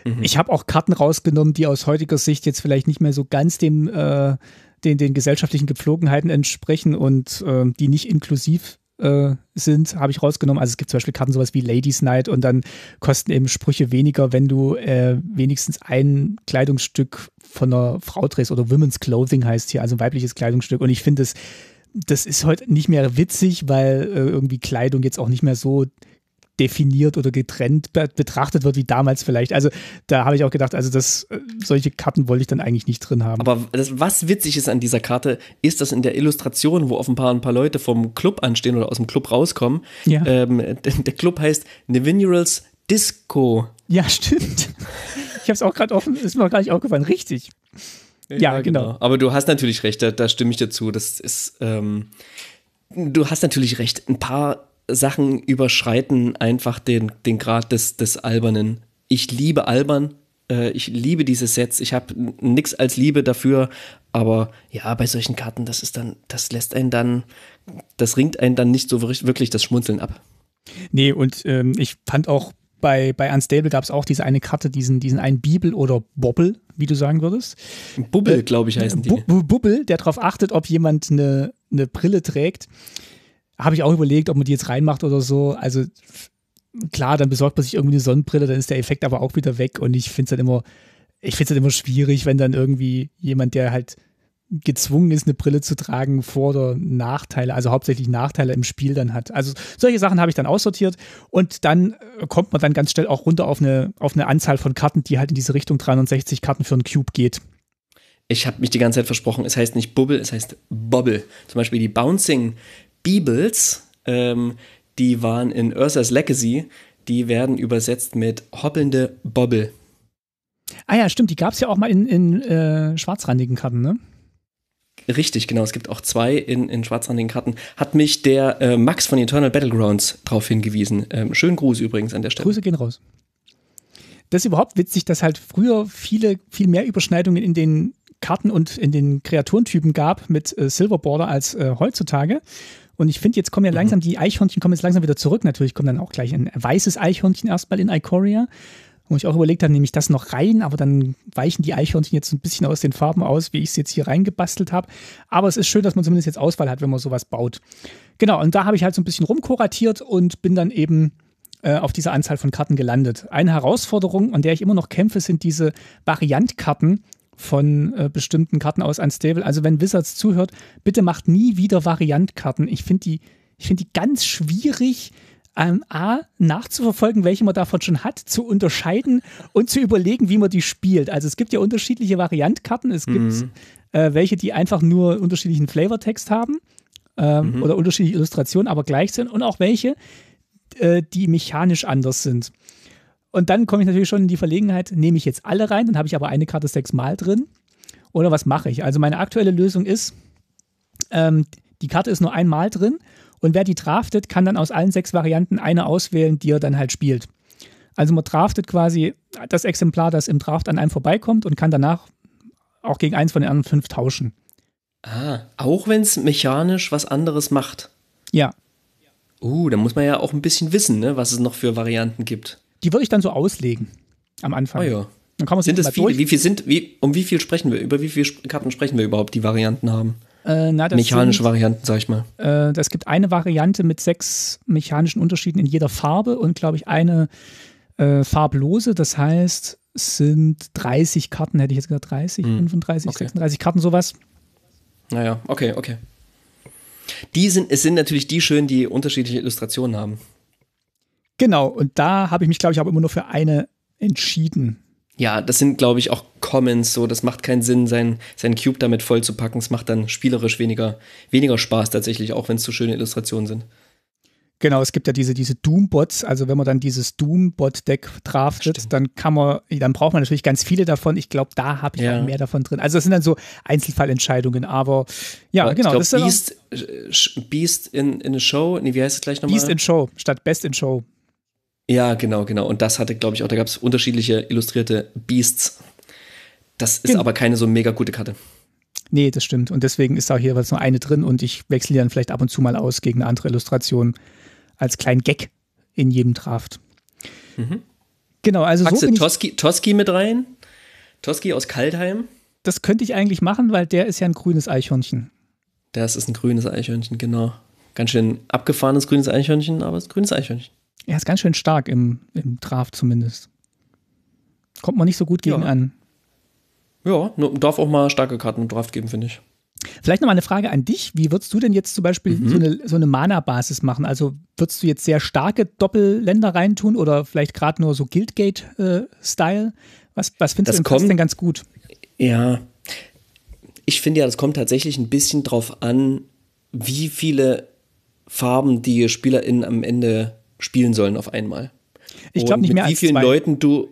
[SPEAKER 2] Mhm. Ich habe auch Karten rausgenommen, die aus heutiger Sicht jetzt vielleicht nicht mehr so ganz dem, äh, den, den gesellschaftlichen Gepflogenheiten entsprechen und äh, die nicht inklusiv äh, sind, habe ich rausgenommen. Also es gibt zum Beispiel Karten sowas wie Ladies Night und dann kosten eben Sprüche weniger, wenn du äh, wenigstens ein Kleidungsstück von einer Frau drehst oder Women's Clothing heißt hier, also ein weibliches Kleidungsstück. Und ich finde es das ist heute nicht mehr witzig, weil äh, irgendwie Kleidung jetzt auch nicht mehr so definiert oder getrennt betrachtet wird wie damals vielleicht. Also da habe ich auch gedacht, also das, äh, solche Karten wollte ich dann eigentlich nicht drin haben.
[SPEAKER 1] Aber das, was witzig ist an dieser Karte, ist, dass in der Illustration, wo offenbar ein paar Leute vom Club anstehen oder aus dem Club rauskommen, ja. ähm, der Club heißt Nevinurals Disco. Ja, stimmt.
[SPEAKER 2] Ich habe es auch gerade offen, ist mir auch gar nicht aufgefallen. Richtig. Ja, ja genau. genau.
[SPEAKER 1] Aber du hast natürlich recht, da, da stimme ich dazu. Das ist, ähm, du hast natürlich recht. Ein paar Sachen überschreiten einfach den, den Grad des, des Albernen. Ich liebe Albern. Äh, ich liebe diese Sets. Ich habe nichts als Liebe dafür. Aber ja, bei solchen Karten, das ist dann, das lässt einen dann, das ringt einen dann nicht so wirklich das Schmunzeln ab.
[SPEAKER 2] Nee, und ähm, ich fand auch bei, bei Unstable gab es auch diese eine Karte, diesen, diesen einen Bibel oder Bobble, wie du sagen würdest. Bubble, äh, glaube ich, heißen die. Bu Bubbel, der darauf achtet, ob jemand eine, eine Brille trägt. Habe ich auch überlegt, ob man die jetzt reinmacht oder so. Also klar, dann besorgt man sich irgendwie eine Sonnenbrille, dann ist der Effekt aber auch wieder weg. Und ich finde es dann ich finde es dann immer schwierig, wenn dann irgendwie jemand, der halt gezwungen ist, eine Brille zu tragen, Vor- oder Nachteile, also hauptsächlich Nachteile im Spiel dann hat. Also solche Sachen habe ich dann aussortiert und dann äh, kommt man dann ganz schnell auch runter auf eine, auf eine Anzahl von Karten, die halt in diese Richtung 360 Karten für einen Cube geht.
[SPEAKER 1] Ich habe mich die ganze Zeit versprochen, es heißt nicht Bubble, es heißt Bobble. Zum Beispiel die Bouncing Beebles, ähm, die waren in Ursa's Legacy, die werden übersetzt mit hoppelnde Bobble.
[SPEAKER 2] Ah ja, stimmt, die gab es ja auch mal in, in äh, schwarzrandigen Karten, ne?
[SPEAKER 1] Richtig, genau. Es gibt auch zwei in, in schwarzhandigen Karten. Hat mich der äh, Max von Eternal Battlegrounds darauf hingewiesen. Ähm, schönen Gruß übrigens an der Stelle. Grüße
[SPEAKER 2] gehen raus. Das ist überhaupt witzig, dass halt früher viele, viel mehr Überschneidungen in den Karten und in den Kreaturentypen gab mit äh, Border als äh, heutzutage. Und ich finde, jetzt kommen ja mhm. langsam, die Eichhörnchen kommen jetzt langsam wieder zurück. Natürlich kommt dann auch gleich ein weißes Eichhörnchen erstmal in Ikoria wo ich auch überlegt habe, nehme ich das noch rein, aber dann weichen die Eichhörnchen jetzt ein bisschen aus den Farben aus, wie ich es jetzt hier reingebastelt habe. Aber es ist schön, dass man zumindest jetzt Auswahl hat, wenn man sowas baut. Genau, und da habe ich halt so ein bisschen rumkuratiert und bin dann eben äh, auf diese Anzahl von Karten gelandet. Eine Herausforderung, an der ich immer noch kämpfe, sind diese Variantkarten von äh, bestimmten Karten aus Unstable. Also wenn Wizards zuhört, bitte macht nie wieder Variantkarten. Ich finde die, find die ganz schwierig ähm, A, nachzuverfolgen, welche man davon schon hat, zu unterscheiden und zu überlegen, wie man die spielt. Also es gibt ja unterschiedliche Variantkarten. Es mhm. gibt äh, welche, die einfach nur unterschiedlichen Flavortext haben ähm, mhm. oder unterschiedliche Illustrationen, aber gleich sind und auch welche, äh, die mechanisch anders sind. Und dann komme ich natürlich schon in die Verlegenheit, nehme ich jetzt alle rein, dann habe ich aber eine Karte sechsmal drin. Oder was mache ich? Also meine aktuelle Lösung ist, ähm, die Karte ist nur einmal drin und wer die draftet, kann dann aus allen sechs Varianten eine auswählen, die er dann halt spielt. Also man draftet quasi das Exemplar, das im Draft an einem vorbeikommt und kann danach auch gegen eins von den anderen fünf tauschen.
[SPEAKER 1] Ah, auch wenn es mechanisch was anderes macht. Ja. Uh, da muss man ja auch ein bisschen wissen, ne, was es noch für Varianten gibt.
[SPEAKER 2] Die würde ich dann so auslegen am Anfang. Oh ja. Dann kann man sind es viele? Durch.
[SPEAKER 1] Wie viel sind, wie, um wie viel sprechen wir? Über wie viele Karten sprechen wir überhaupt, die Varianten haben? Äh, na, Mechanische sind, Varianten, sag ich mal.
[SPEAKER 2] Äh, es gibt eine Variante mit sechs mechanischen Unterschieden in jeder Farbe und, glaube ich, eine äh, farblose. Das heißt, es sind 30 Karten, hätte ich jetzt gesagt, 30, hm. 35, okay. 36 Karten, sowas.
[SPEAKER 1] Naja, okay, okay. Die sind, es sind natürlich die schön, die unterschiedliche Illustrationen haben.
[SPEAKER 2] Genau, und da habe ich mich, glaube ich, aber immer nur für eine entschieden
[SPEAKER 1] ja, das sind, glaube ich, auch Commons. so, das macht keinen Sinn, seinen Cube damit vollzupacken. Es macht dann spielerisch weniger, weniger Spaß tatsächlich, auch wenn es so schöne Illustrationen sind.
[SPEAKER 2] Genau, es gibt ja diese, diese Doom-Bots, also wenn man dann dieses Doom-Bot-Deck draftet, Stimmt. dann kann man, dann braucht man natürlich ganz viele davon. Ich glaube, da habe ich ja. mehr davon drin. Also das sind dann so Einzelfallentscheidungen,
[SPEAKER 1] aber ja, aber genau. Glaub, Beast, äh, Beast in, in a Show, nee, wie heißt es gleich nochmal? Beast in Show statt Best in Show. Ja, genau, genau. Und das hatte, glaube ich, auch, da gab es unterschiedliche illustrierte Beasts. Das ist genau. aber keine so mega gute Karte.
[SPEAKER 2] Nee, das stimmt. Und deswegen ist da hier was nur eine drin und ich wechsle dann vielleicht ab und zu mal aus gegen eine andere Illustration als kleinen Gag in jedem Draft. Mhm.
[SPEAKER 1] Genau, also Packst so. Bin Toski, Toski mit rein? Toski aus Kaltheim?
[SPEAKER 2] Das könnte ich eigentlich machen, weil der ist ja ein grünes Eichhörnchen.
[SPEAKER 1] Das ist ein grünes Eichhörnchen, genau. Ganz schön abgefahrenes grünes Eichhörnchen, aber es ist ein grünes Eichhörnchen.
[SPEAKER 2] Er ist ganz schön stark im, im Draft zumindest. Kommt man nicht so gut gegen ja. an.
[SPEAKER 1] Ja, darf auch mal starke Karten im Draft geben, finde ich.
[SPEAKER 2] Vielleicht nochmal eine Frage an dich. Wie würdest du denn jetzt zum Beispiel mhm. so eine, so eine Mana-Basis machen? Also würdest du jetzt sehr starke Doppelländer reintun oder vielleicht gerade nur so Guildgate-Style?
[SPEAKER 1] Äh, was, was
[SPEAKER 2] findest das du kommt, denn
[SPEAKER 1] ganz gut? Ja, ich finde ja, das kommt tatsächlich ein bisschen drauf an, wie viele Farben die SpielerInnen am Ende spielen sollen auf einmal. Ich glaube nicht mehr mit als wie vielen zwei. Leuten du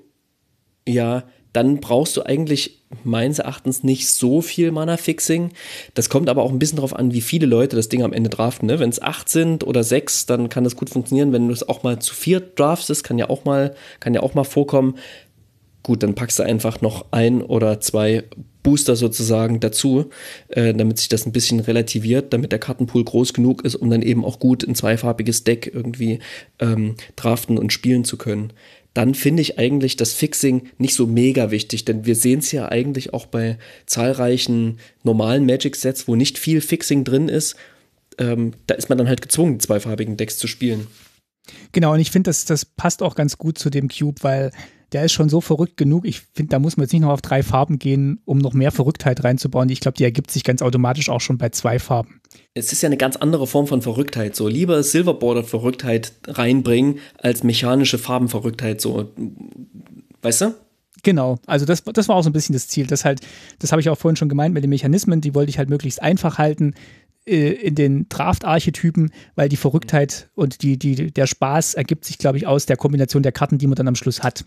[SPEAKER 1] ja, dann brauchst du eigentlich meines Erachtens nicht so viel Mana-Fixing. Das kommt aber auch ein bisschen darauf an, wie viele Leute das Ding am Ende draften. Ne? Wenn es acht sind oder sechs, dann kann das gut funktionieren. Wenn du es auch mal zu vier draftest, kann ja auch mal, kann ja auch mal vorkommen, Gut, dann packst du einfach noch ein oder zwei Booster sozusagen dazu, äh, damit sich das ein bisschen relativiert, damit der Kartenpool groß genug ist, um dann eben auch gut ein zweifarbiges Deck irgendwie ähm, draften und spielen zu können. Dann finde ich eigentlich das Fixing nicht so mega wichtig, denn wir sehen es ja eigentlich auch bei zahlreichen normalen Magic-Sets, wo nicht viel Fixing drin ist. Ähm, da ist man dann halt gezwungen, zweifarbigen Decks zu spielen.
[SPEAKER 2] Genau, und ich finde, das, das passt auch ganz gut zu dem Cube, weil der ist schon so verrückt genug. Ich finde, da muss man jetzt nicht noch auf drei Farben gehen, um noch mehr Verrücktheit reinzubauen. Ich glaube, die ergibt sich ganz automatisch auch schon bei zwei Farben.
[SPEAKER 1] Es ist ja eine ganz andere Form von Verrücktheit. So lieber Silverborder-Verrücktheit reinbringen als mechanische Farbenverrücktheit. So, weißt du?
[SPEAKER 2] Genau, also das, das war auch so ein bisschen das Ziel. Das halt, das habe ich auch vorhin schon gemeint mit den Mechanismen, die wollte ich halt möglichst einfach halten äh, in den Draft-Archetypen, weil die Verrücktheit und die, die, der Spaß ergibt sich, glaube ich, aus der Kombination der Karten, die man dann am Schluss hat.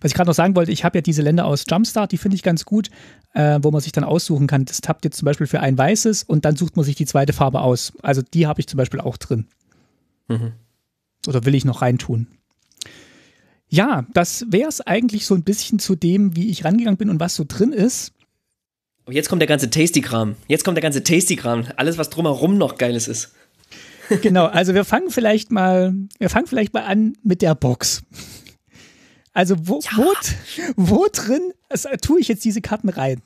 [SPEAKER 2] Was ich gerade noch sagen wollte, ich habe ja diese Länder aus Jumpstart, die finde ich ganz gut, äh, wo man sich dann aussuchen kann. Das tappt jetzt zum Beispiel für ein weißes und dann sucht man sich die zweite Farbe aus. Also die habe ich zum Beispiel auch drin. Mhm. Oder will ich noch reintun. Ja, das wäre es eigentlich so ein bisschen zu dem, wie ich rangegangen bin und was so drin ist.
[SPEAKER 1] Aber oh, jetzt kommt der ganze Tasty-Kram. Jetzt kommt der ganze Tasty-Kram. Alles, was drumherum noch Geiles ist. genau, also
[SPEAKER 2] wir fangen vielleicht mal, wir fangen vielleicht mal an mit der Box. Also wo, ja. wo, wo drin also, tue ich jetzt diese Karten rein?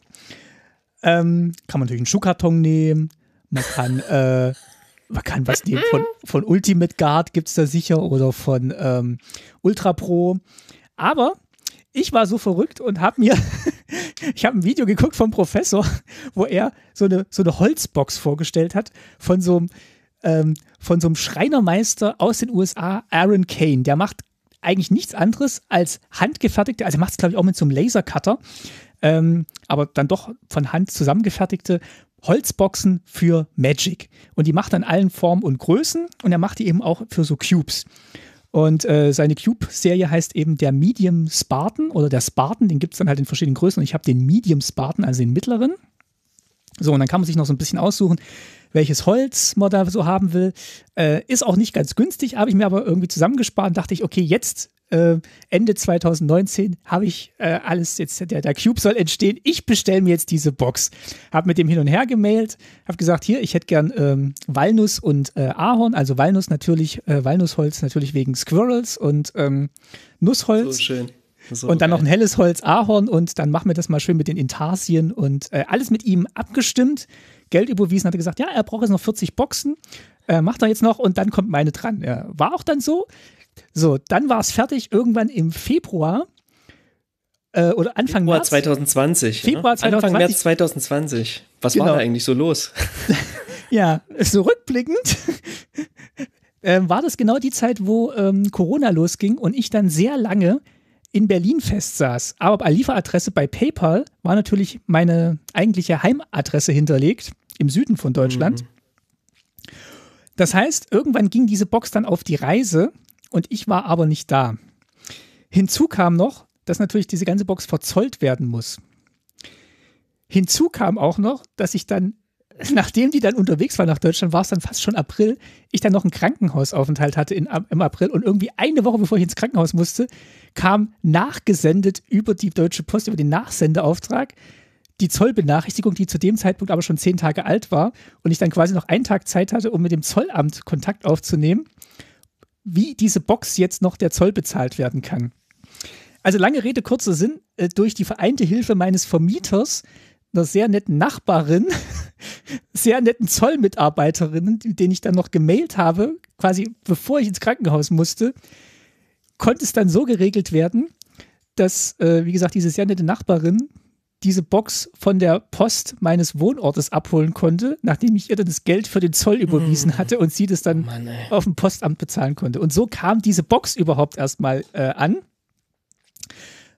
[SPEAKER 2] Ähm, kann man natürlich einen Schuhkarton nehmen, man kann, äh, man kann was nehmen von, von Ultimate Guard, gibt es da sicher, oder von ähm, Ultra Pro. Aber ich war so verrückt und habe mir, ich habe ein Video geguckt vom Professor, wo er so eine, so eine Holzbox vorgestellt hat von so einem, ähm, von so einem Schreinermeister aus den USA, Aaron Kane. Der macht eigentlich nichts anderes als handgefertigte, also macht es, glaube ich, auch mit so einem Lasercutter, ähm, aber dann doch von Hand zusammengefertigte Holzboxen für Magic. Und die macht dann allen Formen und Größen und er macht die eben auch für so Cubes. Und äh, seine Cube-Serie heißt eben der Medium Spartan oder der Spartan, den gibt es dann halt in verschiedenen Größen und ich habe den Medium Spartan, also den mittleren. So, und dann kann man sich noch so ein bisschen aussuchen, welches Holz man da so haben will. Äh, ist auch nicht ganz günstig, habe ich mir aber irgendwie zusammengespart und dachte ich, okay, jetzt äh, Ende 2019 habe ich äh, alles, jetzt der, der Cube soll entstehen, ich bestelle mir jetzt diese Box. Habe mit dem hin und her gemailt, habe gesagt, hier, ich hätte gern ähm, Walnuss und äh, Ahorn, also Walnuss natürlich, äh, Walnussholz natürlich wegen Squirrels und ähm, Nussholz. So schön. So, und dann okay. noch äh, ein helles Holz Ahorn und dann machen wir das mal schön mit den Intarsien und äh, alles mit ihm abgestimmt. Geld überwiesen, hat er gesagt, ja, er braucht jetzt noch 40 Boxen, äh, macht er jetzt noch und dann kommt meine dran. Ja, war auch dann so. So, dann war es fertig irgendwann im Februar
[SPEAKER 1] äh, oder Anfang Februar März. 2020. Ne? Februar 2020. Anfang März 2020. Was genau. war da eigentlich so los?
[SPEAKER 2] ja, so rückblickend ähm, war das genau die Zeit, wo ähm, Corona losging und ich dann sehr lange in Berlin festsaß, aber bei Lieferadresse bei PayPal war natürlich meine eigentliche Heimadresse hinterlegt im Süden von Deutschland. Mhm. Das heißt, irgendwann ging diese Box dann auf die Reise und ich war aber nicht da. Hinzu kam noch, dass natürlich diese ganze Box verzollt werden muss. Hinzu kam auch noch, dass ich dann nachdem die dann unterwegs war nach Deutschland, war es dann fast schon April, ich dann noch einen Krankenhausaufenthalt hatte in, im April und irgendwie eine Woche, bevor ich ins Krankenhaus musste, kam nachgesendet über die Deutsche Post, über den Nachsendeauftrag, die Zollbenachrichtigung, die zu dem Zeitpunkt aber schon zehn Tage alt war und ich dann quasi noch einen Tag Zeit hatte, um mit dem Zollamt Kontakt aufzunehmen, wie diese Box jetzt noch der Zoll bezahlt werden kann. Also lange Rede, kurzer Sinn, äh, durch die vereinte Hilfe meines Vermieters einer sehr netten Nachbarin, sehr netten Zollmitarbeiterinnen, denen ich dann noch gemailt habe, quasi bevor ich ins Krankenhaus musste, konnte es dann so geregelt werden, dass, äh, wie gesagt, diese sehr nette Nachbarin diese Box von der Post meines Wohnortes abholen konnte, nachdem ich ihr dann das Geld für den Zoll hm. überwiesen mmh. hatte und sie das dann oh Mann, auf dem Postamt bezahlen konnte. Und so kam diese Box überhaupt erstmal äh, an.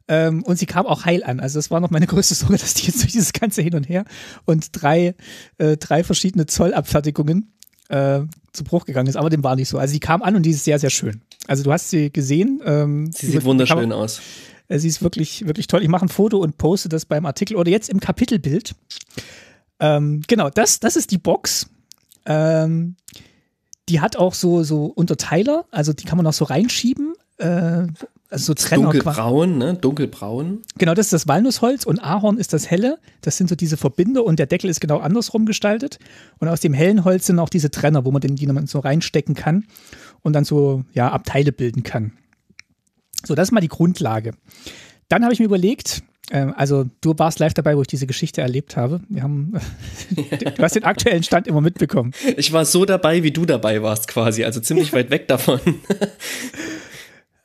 [SPEAKER 2] Ähm, und sie kam auch heil an. Also das war noch meine größte Sorge, dass die jetzt durch dieses ganze Hin und Her und drei, äh, drei verschiedene Zollabfertigungen äh, zu Bruch gegangen ist. Aber dem war nicht so. Also sie kam an und die ist sehr, sehr schön. Also du hast sie gesehen. Ähm, sie sieht wunderschön Kamera. aus. Äh, sie ist wirklich, wirklich toll. Ich mache ein Foto und poste das beim Artikel oder jetzt im Kapitelbild. Ähm, genau, das, das ist die Box. Ähm, die hat auch so, so Unterteiler, also die kann man auch so reinschieben. Äh, also so Trenner. Dunkelbraun,
[SPEAKER 1] ne? Dunkelbraun.
[SPEAKER 2] Genau, das ist das Walnussholz und Ahorn ist das helle. Das sind so diese Verbinder und der Deckel ist genau andersrum gestaltet. Und aus dem hellen Holz sind auch diese Trenner, wo man den Dynamit so reinstecken kann und dann so ja, Abteile bilden kann. So, das ist mal die Grundlage. Dann habe ich mir überlegt, ähm, also du warst live dabei, wo ich diese Geschichte erlebt habe. Wir haben,
[SPEAKER 1] du hast den aktuellen Stand immer mitbekommen. Ich war so dabei, wie du dabei warst quasi, also ziemlich weit weg davon.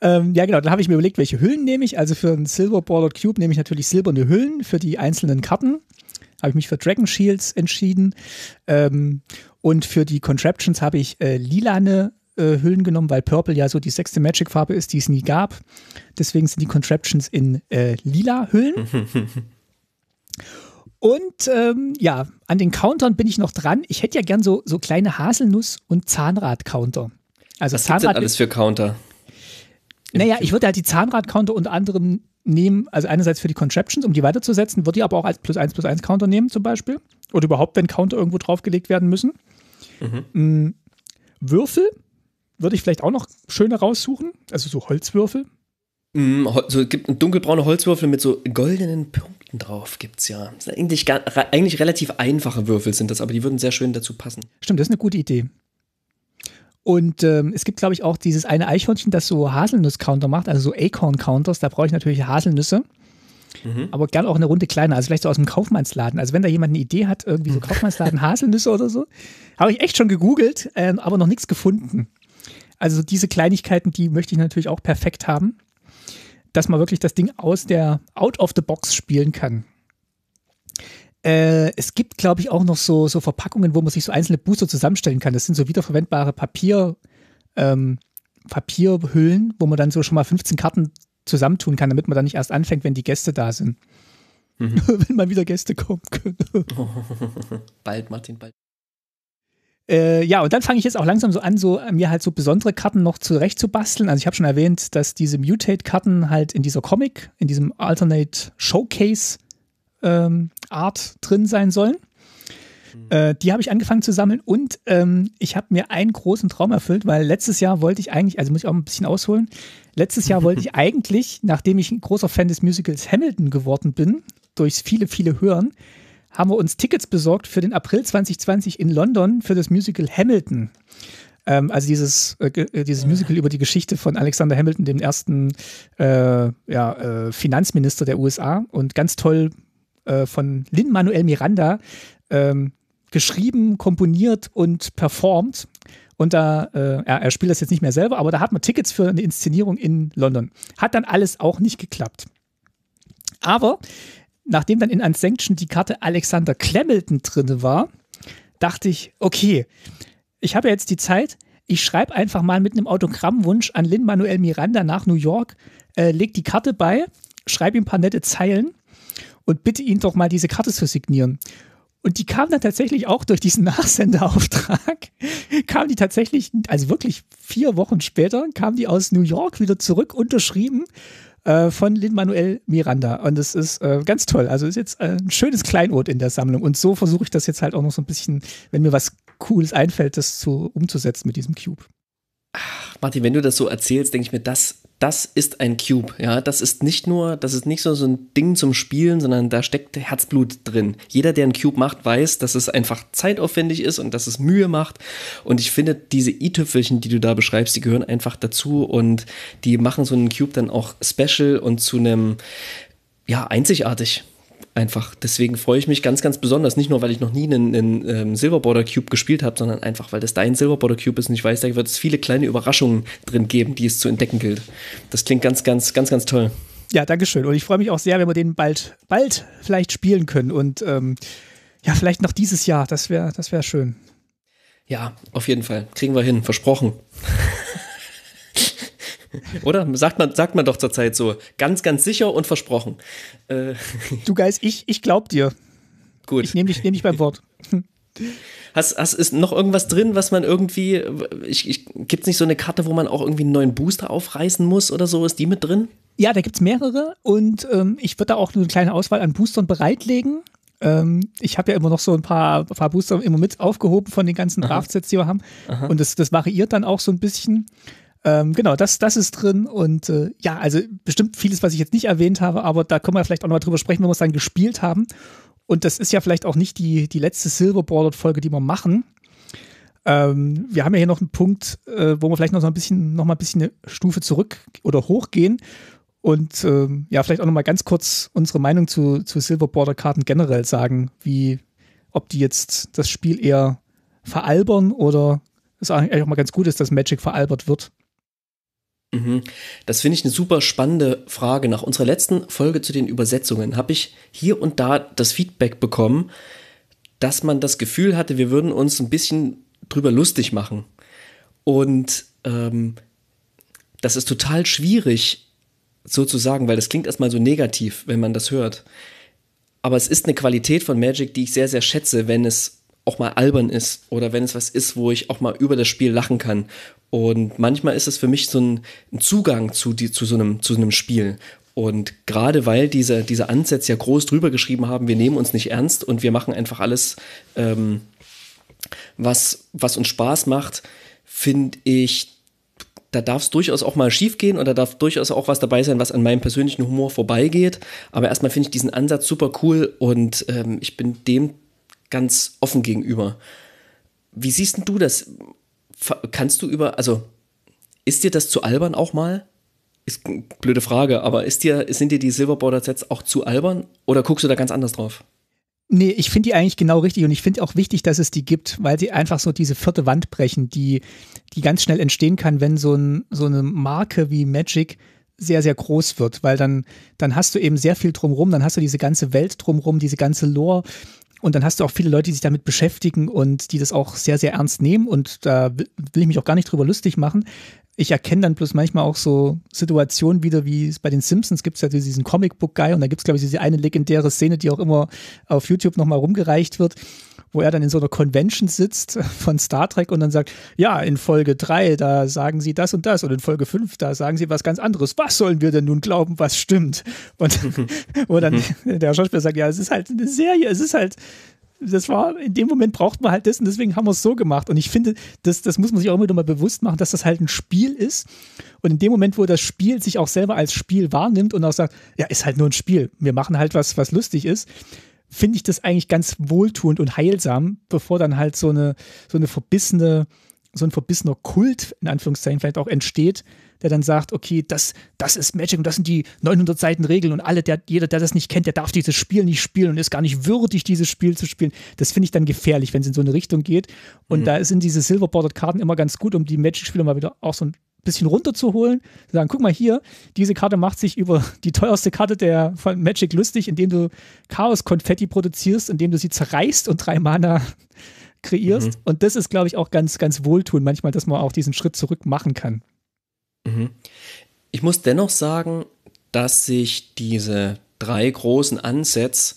[SPEAKER 2] Ähm, ja, genau. Dann habe ich mir überlegt, welche Hüllen nehme ich. Also für einen Silver Bordered Cube nehme ich natürlich silberne Hüllen für die einzelnen Karten. Habe ich mich für Dragon Shields entschieden. Ähm, und für die Contraptions habe ich äh, lilane äh, Hüllen genommen, weil Purple ja so die sechste Magic-Farbe ist, die es nie gab. Deswegen sind die Contraptions in äh, lila Hüllen. Und ähm, ja, an den Countern bin ich noch dran. Ich hätte ja gern so, so kleine Haselnuss- und Zahnrad-Counter.
[SPEAKER 1] Also Was Zahnrad alles für Counter?
[SPEAKER 2] Naja, ich würde halt die Zahnrad-Counter unter anderem nehmen, also einerseits für die Contraptions, um die weiterzusetzen, würde ich aber auch als plus 1 plus 1 Counter nehmen zum Beispiel. Oder überhaupt, wenn Counter irgendwo draufgelegt werden müssen. Mhm. Mm, Würfel würde ich vielleicht auch noch schöne raussuchen, also so Holzwürfel.
[SPEAKER 1] Mm, so es gibt dunkelbraune Holzwürfel mit so goldenen Punkten drauf, gibt es ja. Eigentlich, gar, eigentlich relativ einfache Würfel sind das, aber die würden sehr schön dazu passen.
[SPEAKER 2] Stimmt, das ist eine gute Idee. Und ähm, es gibt, glaube ich, auch dieses eine Eichhörnchen, das so Haselnuss-Counter macht, also so Acorn-Counters. Da brauche ich natürlich Haselnüsse. Mhm. Aber gern auch eine Runde kleiner, also vielleicht so aus dem Kaufmannsladen. Also wenn da jemand eine Idee hat, irgendwie so mhm. Kaufmannsladen Haselnüsse oder so, habe ich echt schon gegoogelt, ähm, aber noch nichts gefunden. Also diese Kleinigkeiten, die möchte ich natürlich auch perfekt haben, dass man wirklich das Ding aus der Out of the Box spielen kann. Äh, es gibt, glaube ich, auch noch so, so Verpackungen, wo man sich so einzelne Booster zusammenstellen kann. Das sind so wiederverwendbare Papier, ähm, Papierhüllen, wo man dann so schon mal 15 Karten zusammentun kann, damit man dann nicht erst anfängt, wenn die Gäste da sind. Mhm. wenn mal wieder Gäste kommen können.
[SPEAKER 1] bald, Martin, bald.
[SPEAKER 2] Äh, ja, und dann fange ich jetzt auch langsam so an, so äh, mir halt so besondere Karten noch zurechtzubasteln. Also ich habe schon erwähnt, dass diese Mutate-Karten halt in dieser Comic, in diesem Alternate Showcase ähm, Art drin sein sollen. Mhm. Äh, die habe ich angefangen zu sammeln und ähm, ich habe mir einen großen Traum erfüllt, weil letztes Jahr wollte ich eigentlich, also muss ich auch ein bisschen ausholen, letztes Jahr wollte ich eigentlich, nachdem ich ein großer Fan des Musicals Hamilton geworden bin, durch viele, viele Hören, haben wir uns Tickets besorgt für den April 2020 in London für das Musical Hamilton. Ähm, also dieses, äh, äh dieses ah. Musical über die Geschichte von Alexander Hamilton, dem ersten äh, ja, äh, Finanzminister der USA und ganz toll äh, von Lin Manuel Miranda ähm, geschrieben, komponiert und performt. Und da, äh, er, spielt das jetzt nicht mehr selber, aber da hat man Tickets für eine Inszenierung in London. Hat dann alles auch nicht geklappt. Aber nachdem dann in Unsanction die Karte Alexander Clemmelton drin war, dachte ich, okay, ich habe ja jetzt die Zeit, ich schreibe einfach mal mit einem Autogrammwunsch an Lin Manuel Miranda nach New York, äh, leg die Karte bei, schreibe ihm ein paar nette Zeilen und bitte ihn doch mal diese Karte zu signieren. Und die kam dann tatsächlich auch durch diesen Nachsenderauftrag, kam die tatsächlich, also wirklich vier Wochen später, kam die aus New York wieder zurück, unterschrieben äh, von Lin-Manuel Miranda. Und das ist äh, ganz toll. Also ist jetzt ein schönes Kleinod in der Sammlung. Und so versuche ich das jetzt halt auch noch so ein bisschen, wenn mir was Cooles einfällt, das zu, umzusetzen mit diesem Cube.
[SPEAKER 1] Ach, Martin, wenn du das so erzählst, denke ich mir, das das ist ein Cube. Ja, das ist nicht nur, das ist nicht so, so ein Ding zum Spielen, sondern da steckt Herzblut drin. Jeder, der einen Cube macht, weiß, dass es einfach zeitaufwendig ist und dass es Mühe macht. Und ich finde, diese i-Tüpfelchen, die du da beschreibst, die gehören einfach dazu und die machen so einen Cube dann auch special und zu einem, ja, einzigartig. Einfach. Deswegen freue ich mich ganz, ganz besonders. Nicht nur, weil ich noch nie einen, einen ähm, Silverborder Cube gespielt habe, sondern einfach, weil das dein Silverborder Cube ist und ich weiß, da wird es viele kleine Überraschungen drin geben, die es zu entdecken gilt. Das klingt ganz, ganz, ganz, ganz toll. Ja, Dankeschön.
[SPEAKER 2] Und ich freue mich auch sehr, wenn wir den bald, bald vielleicht spielen können. Und ähm, ja, vielleicht noch dieses Jahr. Das wäre das wär schön.
[SPEAKER 1] Ja, auf jeden Fall. Kriegen wir hin. Versprochen. Oder? Sagt man, sagt man doch zurzeit so. Ganz, ganz sicher und versprochen. Äh. Du Geist, ich, ich glaub dir. Gut. Ich nehme dich, nehm dich beim Wort. Hast, hast, ist noch irgendwas drin, was man irgendwie. Ich, ich, gibt es nicht so eine Karte, wo man auch irgendwie einen neuen Booster aufreißen muss oder so? Ist die mit drin?
[SPEAKER 2] Ja, da gibt es mehrere und ähm, ich würde da auch eine kleine Auswahl an Boostern bereitlegen. Ähm, ich habe ja immer noch so ein paar, paar, Booster immer mit aufgehoben von den ganzen Draftsets, die wir haben. Aha. Und das, das variiert dann auch so ein bisschen. Ähm, genau, das, das ist drin und äh, ja, also bestimmt vieles, was ich jetzt nicht erwähnt habe, aber da können wir vielleicht auch nochmal drüber sprechen, wenn wir es dann gespielt haben. Und das ist ja vielleicht auch nicht die, die letzte Silverboarded-Folge, die wir machen. Ähm, wir haben ja hier noch einen Punkt, äh, wo wir vielleicht noch so ein bisschen, noch mal ein bisschen eine Stufe zurück oder hochgehen und ähm, ja, vielleicht auch nochmal ganz kurz unsere Meinung zu, zu Silverborder-Karten generell sagen, wie, ob die jetzt das Spiel eher veralbern oder es eigentlich auch mal ganz gut ist, dass Magic veralbert wird.
[SPEAKER 1] Mhm. Das finde ich eine super spannende Frage. Nach unserer letzten Folge zu den Übersetzungen habe ich hier und da das Feedback bekommen, dass man das Gefühl hatte, wir würden uns ein bisschen drüber lustig machen. Und ähm, das ist total schwierig sozusagen, weil das klingt erstmal so negativ, wenn man das hört. Aber es ist eine Qualität von Magic, die ich sehr, sehr schätze, wenn es auch mal albern ist oder wenn es was ist, wo ich auch mal über das Spiel lachen kann und manchmal ist es für mich so ein Zugang zu, die, zu, so, einem, zu so einem Spiel. Und gerade weil diese, diese Ansätze ja groß drüber geschrieben haben, wir nehmen uns nicht ernst und wir machen einfach alles, ähm, was, was uns Spaß macht, finde ich, da darf es durchaus auch mal schief gehen und da darf durchaus auch was dabei sein, was an meinem persönlichen Humor vorbeigeht. Aber erstmal finde ich diesen Ansatz super cool und ähm, ich bin dem ganz offen gegenüber. Wie siehst denn du das? kannst du über, also ist dir das zu albern auch mal? Ist eine blöde Frage, aber ist dir, sind dir die Silver Border sets auch zu albern oder guckst du da ganz anders drauf?
[SPEAKER 2] Nee, ich finde die eigentlich genau richtig und ich finde auch wichtig, dass es die gibt, weil sie einfach so diese vierte Wand brechen, die, die ganz schnell entstehen kann, wenn so, ein, so eine Marke wie Magic sehr, sehr groß wird, weil dann, dann hast du eben sehr viel drumrum, dann hast du diese ganze Welt drumrum, diese ganze Lore und dann hast du auch viele Leute, die sich damit beschäftigen und die das auch sehr, sehr ernst nehmen. Und da will ich mich auch gar nicht drüber lustig machen. Ich erkenne dann bloß manchmal auch so Situationen wieder, wie es bei den Simpsons gibt es ja diesen comicbook guy und da gibt es, glaube ich, diese eine legendäre Szene, die auch immer auf YouTube nochmal rumgereicht wird, wo er dann in so einer Convention sitzt von Star Trek und dann sagt, ja, in Folge 3, da sagen sie das und das und in Folge 5, da sagen sie was ganz anderes. Was sollen wir denn nun glauben, was stimmt? Und mhm. wo dann mhm. der Schauspieler sagt, ja, es ist halt eine Serie, es ist halt das war, in dem Moment braucht man halt das und deswegen haben wir es so gemacht. Und ich finde, das, das muss man sich auch immer wieder mal bewusst machen, dass das halt ein Spiel ist. Und in dem Moment, wo das Spiel sich auch selber als Spiel wahrnimmt und auch sagt, ja, ist halt nur ein Spiel, wir machen halt was, was lustig ist, finde ich das eigentlich ganz wohltuend und heilsam, bevor dann halt so eine, so eine verbissene, so ein verbissener Kult, in Anführungszeichen, vielleicht auch entsteht, der dann sagt, okay, das, das ist Magic und das sind die 900 Seiten Regeln und alle, der, jeder, der das nicht kennt, der darf dieses Spiel nicht spielen und ist gar nicht würdig, dieses Spiel zu spielen. Das finde ich dann gefährlich, wenn es in so eine Richtung geht. Und mhm. da sind diese Silver-Bordered-Karten immer ganz gut, um die Magic-Spieler mal wieder auch so ein bisschen runterzuholen, zu sagen, guck mal hier, diese Karte macht sich über die teuerste Karte der von Magic lustig, indem du Chaos-Konfetti produzierst, indem du sie zerreißt und drei Mana kreierst. Mhm. Und das ist, glaube ich, auch ganz, ganz wohltun manchmal, dass man auch diesen Schritt zurück machen kann.
[SPEAKER 1] Mhm. Ich muss dennoch sagen, dass sich diese drei großen Ansätze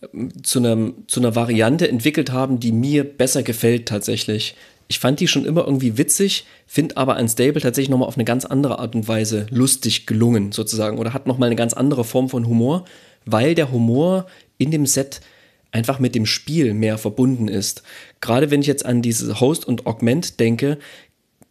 [SPEAKER 1] äh, zu, einem, zu einer Variante entwickelt haben, die mir besser gefällt tatsächlich. Ich fand die schon immer irgendwie witzig, finde aber Unstable tatsächlich nochmal auf eine ganz andere Art und Weise lustig gelungen, sozusagen, oder hat nochmal eine ganz andere Form von Humor, weil der Humor in dem Set einfach mit dem Spiel mehr verbunden ist. Gerade wenn ich jetzt an dieses Host und Augment denke,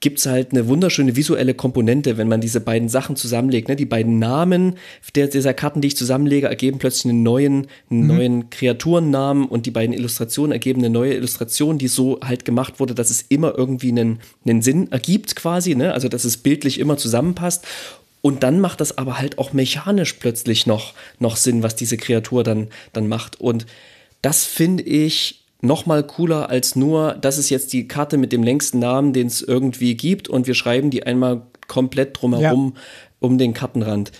[SPEAKER 1] gibt es halt eine wunderschöne visuelle Komponente, wenn man diese beiden Sachen zusammenlegt. Ne? Die beiden Namen der, dieser Karten, die ich zusammenlege, ergeben plötzlich einen neuen, einen mhm. neuen Kreaturennamen und die beiden Illustrationen ergeben eine neue Illustration, die so halt gemacht wurde, dass es immer irgendwie einen, einen Sinn ergibt quasi, ne? also dass es bildlich immer zusammenpasst. Und dann macht das aber halt auch mechanisch plötzlich noch, noch Sinn, was diese Kreatur dann, dann macht. Und das finde ich nochmal cooler als nur, das ist jetzt die Karte mit dem längsten Namen, den es irgendwie gibt und wir schreiben die einmal komplett drumherum ja. um den Kartenrand.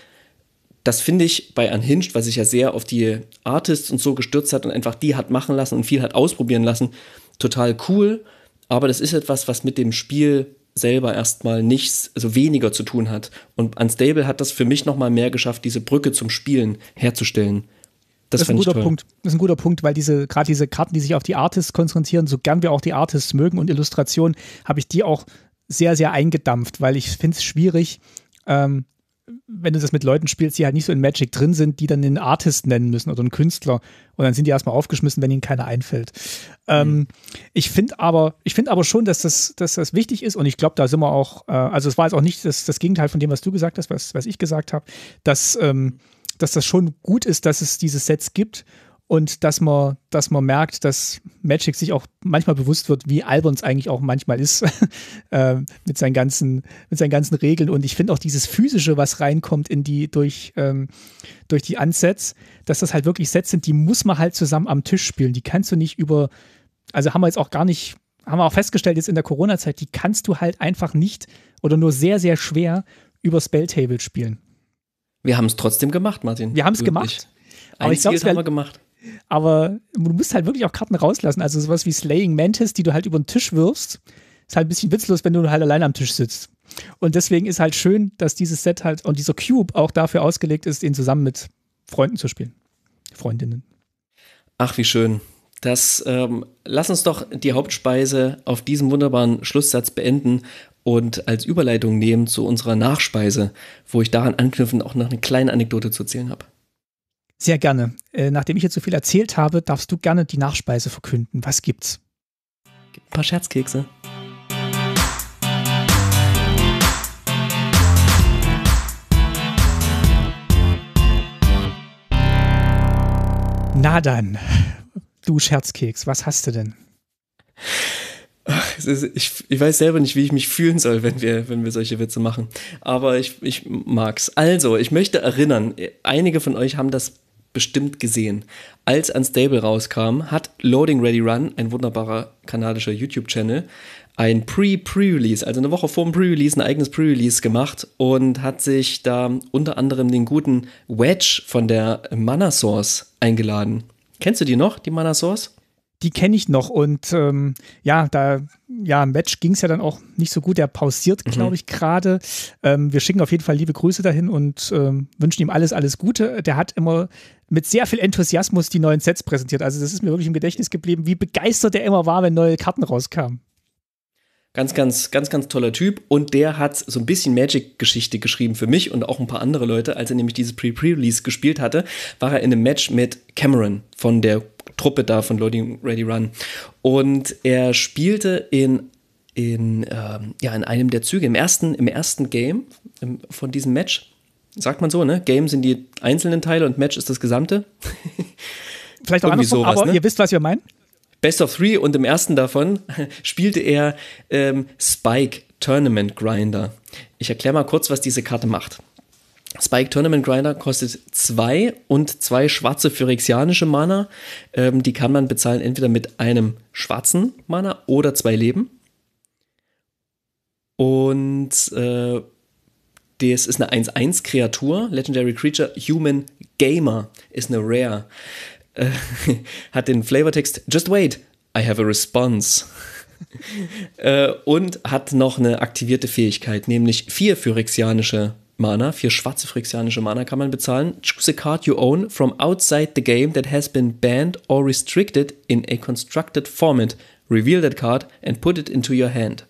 [SPEAKER 1] Das finde ich bei Unhinged, was sich ja sehr auf die Artists und so gestürzt hat und einfach die hat machen lassen und viel hat ausprobieren lassen, total cool. Aber das ist etwas, was mit dem Spiel selber erstmal nichts, also weniger zu tun hat. Und Unstable hat das für mich nochmal mehr geschafft, diese Brücke zum Spielen herzustellen. Das, das ist ein guter toll. Punkt.
[SPEAKER 2] Das ist ein guter Punkt, weil diese, gerade diese Karten, die sich auf die Artists konzentrieren, so gern wir auch die Artists mögen und Illustrationen, habe ich die auch sehr, sehr eingedampft, weil ich finde es schwierig, ähm, wenn du das mit Leuten spielst, die halt nicht so in Magic drin sind, die dann einen Artist nennen müssen oder einen Künstler. Und dann sind die erstmal aufgeschmissen, wenn ihnen keiner einfällt. Ähm, mhm. Ähm, ich finde aber, ich finde aber schon, dass das, dass das wichtig ist und ich glaube, da sind wir auch, äh, also es war jetzt auch nicht das, das Gegenteil von dem, was du gesagt hast, was, was ich gesagt habe, dass ähm, dass das schon gut ist, dass es diese Sets gibt und dass man, dass man merkt, dass Magic sich auch manchmal bewusst wird, wie albern es eigentlich auch manchmal ist äh, mit, seinen ganzen, mit seinen ganzen Regeln. Und ich finde auch dieses physische, was reinkommt in die durch, ähm, durch die Ansets, dass das halt wirklich Sets sind, die muss man halt zusammen am Tisch spielen. Die kannst du nicht über, also haben wir jetzt auch gar nicht, haben wir auch festgestellt jetzt in der Corona-Zeit, die kannst du halt einfach nicht oder nur sehr, sehr schwer über Spelltable spielen.
[SPEAKER 1] Wir haben es trotzdem gemacht, Martin. Wir haben es gemacht. Aber Ein ich glaube, haben halt wir
[SPEAKER 2] gemacht. Aber du musst halt wirklich auch Karten rauslassen. Also sowas wie Slaying Mantis, die du halt über den Tisch wirfst, ist halt ein bisschen witzlos, wenn du halt allein am Tisch sitzt. Und deswegen ist halt schön, dass dieses Set halt und dieser Cube auch dafür ausgelegt ist, ihn zusammen mit Freunden zu spielen.
[SPEAKER 1] Freundinnen. Ach, wie schön. Das ähm, lass uns doch die Hauptspeise auf diesem wunderbaren Schlusssatz beenden und als Überleitung nehmen zu unserer Nachspeise, wo ich daran anknüpfend auch noch eine kleine Anekdote zu erzählen habe.
[SPEAKER 2] Sehr gerne. Äh, nachdem ich jetzt so viel erzählt habe, darfst du gerne die Nachspeise verkünden. Was gibt's? ein paar Scherzkekse. Na dann, du Scherzkeks, was hast du denn?
[SPEAKER 1] ich, ich, weiß selber nicht, wie ich mich fühlen soll, wenn wir, wenn wir solche Witze machen. Aber ich, ich mag's. Also, ich möchte erinnern, einige von euch haben das bestimmt gesehen. Als Unstable rauskam, hat Loading Ready Run, ein wunderbarer kanadischer YouTube-Channel, ein Pre-Pre-Release, also eine Woche vor dem Pre-Release, ein eigenes Pre-Release gemacht und hat sich da unter anderem den guten Wedge von der Mana Source eingeladen. Kennst du die noch, die Mana Source? die
[SPEAKER 2] kenne ich noch. Und ähm, ja, da, ja, im Match ging es ja dann auch nicht so gut. Er pausiert, mhm. glaube ich, gerade. Ähm, wir schicken auf jeden Fall liebe Grüße dahin und ähm, wünschen ihm alles, alles Gute. Der hat immer mit sehr viel Enthusiasmus die neuen Sets präsentiert. Also, das ist mir wirklich im Gedächtnis geblieben, wie begeistert er immer war, wenn neue Karten rauskamen.
[SPEAKER 1] Ganz, ganz, ganz, ganz toller Typ. Und der hat so ein bisschen Magic-Geschichte geschrieben für mich und auch ein paar andere Leute. Als er nämlich dieses Pre-Pre-Release gespielt hatte, war er in einem Match mit Cameron von der Truppe da von Loading Ready Run. Und er spielte in in, ähm, ja, in einem der Züge, im ersten, im ersten Game im, von diesem Match, sagt man so, ne? Game sind die einzelnen Teile und Match ist das Gesamte. Vielleicht auch Irgendwie sowas, aber ne? ihr wisst, was wir meinen. Best of Three und im ersten davon spielte er ähm, Spike Tournament Grinder. Ich erkläre mal kurz, was diese Karte macht. Spike Tournament Grinder kostet zwei und zwei schwarze phyrexianische Mana. Ähm, die kann man bezahlen entweder mit einem schwarzen Mana oder zwei Leben. Und äh, das ist eine 1-1-Kreatur. Legendary Creature Human Gamer ist eine Rare. Äh, hat den Flavortext Just wait, I have a response. äh, und hat noch eine aktivierte Fähigkeit, nämlich vier phyrexianische Mana, vier schwarze phyrexianische Mana kann man bezahlen. Choose a card you own from outside the game that has been banned or restricted in a constructed format. Reveal that card and put it into your hand.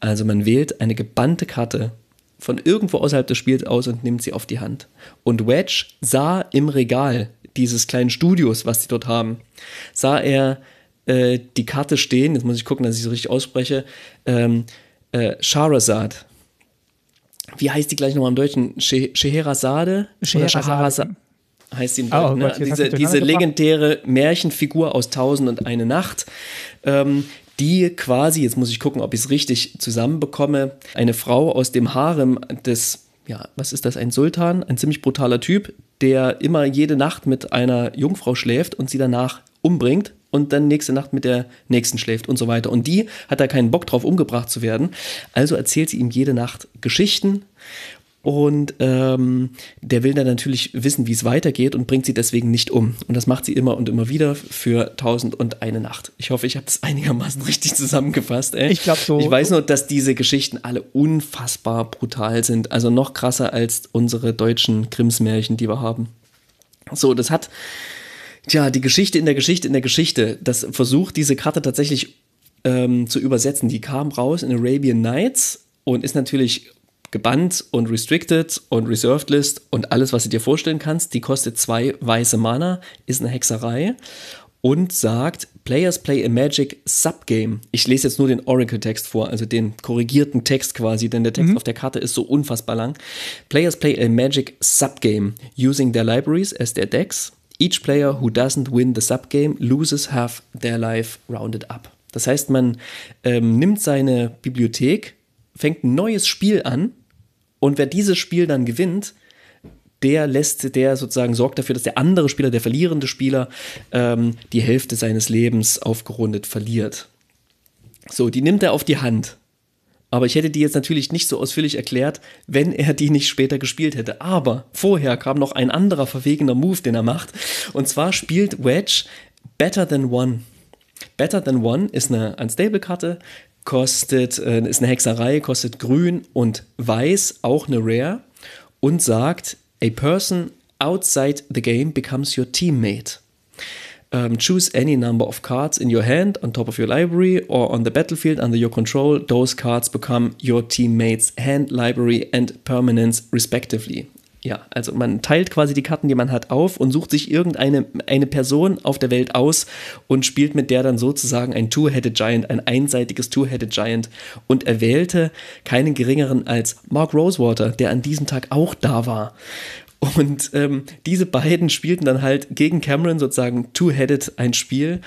[SPEAKER 1] Also man wählt eine gebannte Karte von irgendwo außerhalb des Spiels aus und nimmt sie auf die Hand. Und Wedge sah im Regal dieses kleinen Studios, was sie dort haben, sah er äh, die Karte stehen, jetzt muss ich gucken, dass ich sie richtig ausspreche, ähm, äh, Charizard wie heißt die gleich nochmal im Deutschen? She Scheherazade? Scheherazade. Heißt sie im Deutschen, oh, ne? Gott, diese, diese legendäre Märchenfigur aus Tausend und eine Nacht. Ähm, die quasi, jetzt muss ich gucken, ob ich es richtig zusammenbekomme, eine Frau aus dem Harem des, ja, was ist das, ein Sultan, ein ziemlich brutaler Typ, der immer jede Nacht mit einer Jungfrau schläft und sie danach umbringt und dann nächste Nacht mit der nächsten schläft und so weiter. Und die hat da keinen Bock drauf, umgebracht zu werden. Also erzählt sie ihm jede Nacht Geschichten. Und ähm, der will dann natürlich wissen, wie es weitergeht und bringt sie deswegen nicht um. Und das macht sie immer und immer wieder für 1001 Nacht. Ich hoffe, ich habe das einigermaßen richtig zusammengefasst. Ey. Ich glaube so. Ich weiß nur, dass diese Geschichten alle unfassbar brutal sind. Also noch krasser als unsere deutschen Grimmsmärchen, die wir haben. So, das hat Tja, die Geschichte in der Geschichte in der Geschichte. Das versucht diese Karte tatsächlich ähm, zu übersetzen. Die kam raus in Arabian Nights und ist natürlich gebannt und restricted und reserved list und alles, was du dir vorstellen kannst. Die kostet zwei weiße Mana, ist eine Hexerei und sagt, Players play a Magic Subgame. Ich lese jetzt nur den Oracle-Text vor, also den korrigierten Text quasi, denn der Text mhm. auf der Karte ist so unfassbar lang. Players play a Magic Subgame using their libraries as their decks Each player who doesn't win the subgame loses half their life rounded up. Das heißt, man ähm, nimmt seine Bibliothek, fängt ein neues Spiel an und wer dieses Spiel dann gewinnt, der lässt, der sozusagen sorgt dafür, dass der andere Spieler, der verlierende Spieler, ähm, die Hälfte seines Lebens aufgerundet verliert. So, die nimmt er auf die Hand. Aber ich hätte die jetzt natürlich nicht so ausführlich erklärt, wenn er die nicht später gespielt hätte. Aber vorher kam noch ein anderer verwegener Move, den er macht. Und zwar spielt Wedge Better Than One. Better Than One ist eine Unstable-Karte, kostet, äh, ist eine Hexerei, kostet grün und weiß, auch eine Rare. Und sagt, a person outside the game becomes your teammate. Um, choose any number of cards in your hand on top of your library or on the battlefield under your control. Those cards become your teammates' hand library and permanence respectively. Ja, also man teilt quasi die Karten, die man hat, auf und sucht sich irgendeine eine Person auf der Welt aus und spielt mit der dann sozusagen ein Two-Headed Giant, ein einseitiges Two-Headed Giant und erwählte keinen geringeren als Mark Rosewater, der an diesem Tag auch da war. Und ähm, diese beiden spielten dann halt gegen Cameron sozusagen two-headed ein Spiel.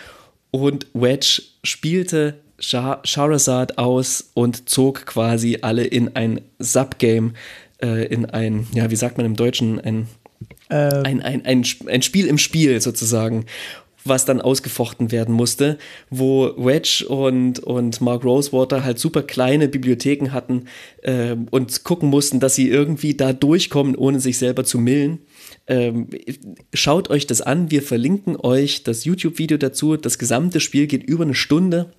[SPEAKER 1] Und Wedge spielte Shah Charizard aus und zog quasi alle in ein Subgame, äh, in ein, ja, wie sagt man im Deutschen, ein, ähm. ein, ein, ein, ein Spiel im Spiel sozusagen was dann ausgefochten werden musste, wo Wedge und, und Mark Rosewater halt super kleine Bibliotheken hatten äh, und gucken mussten, dass sie irgendwie da durchkommen, ohne sich selber zu millen. Ähm, schaut euch das an, wir verlinken euch das YouTube-Video dazu. Das gesamte Spiel geht über eine Stunde.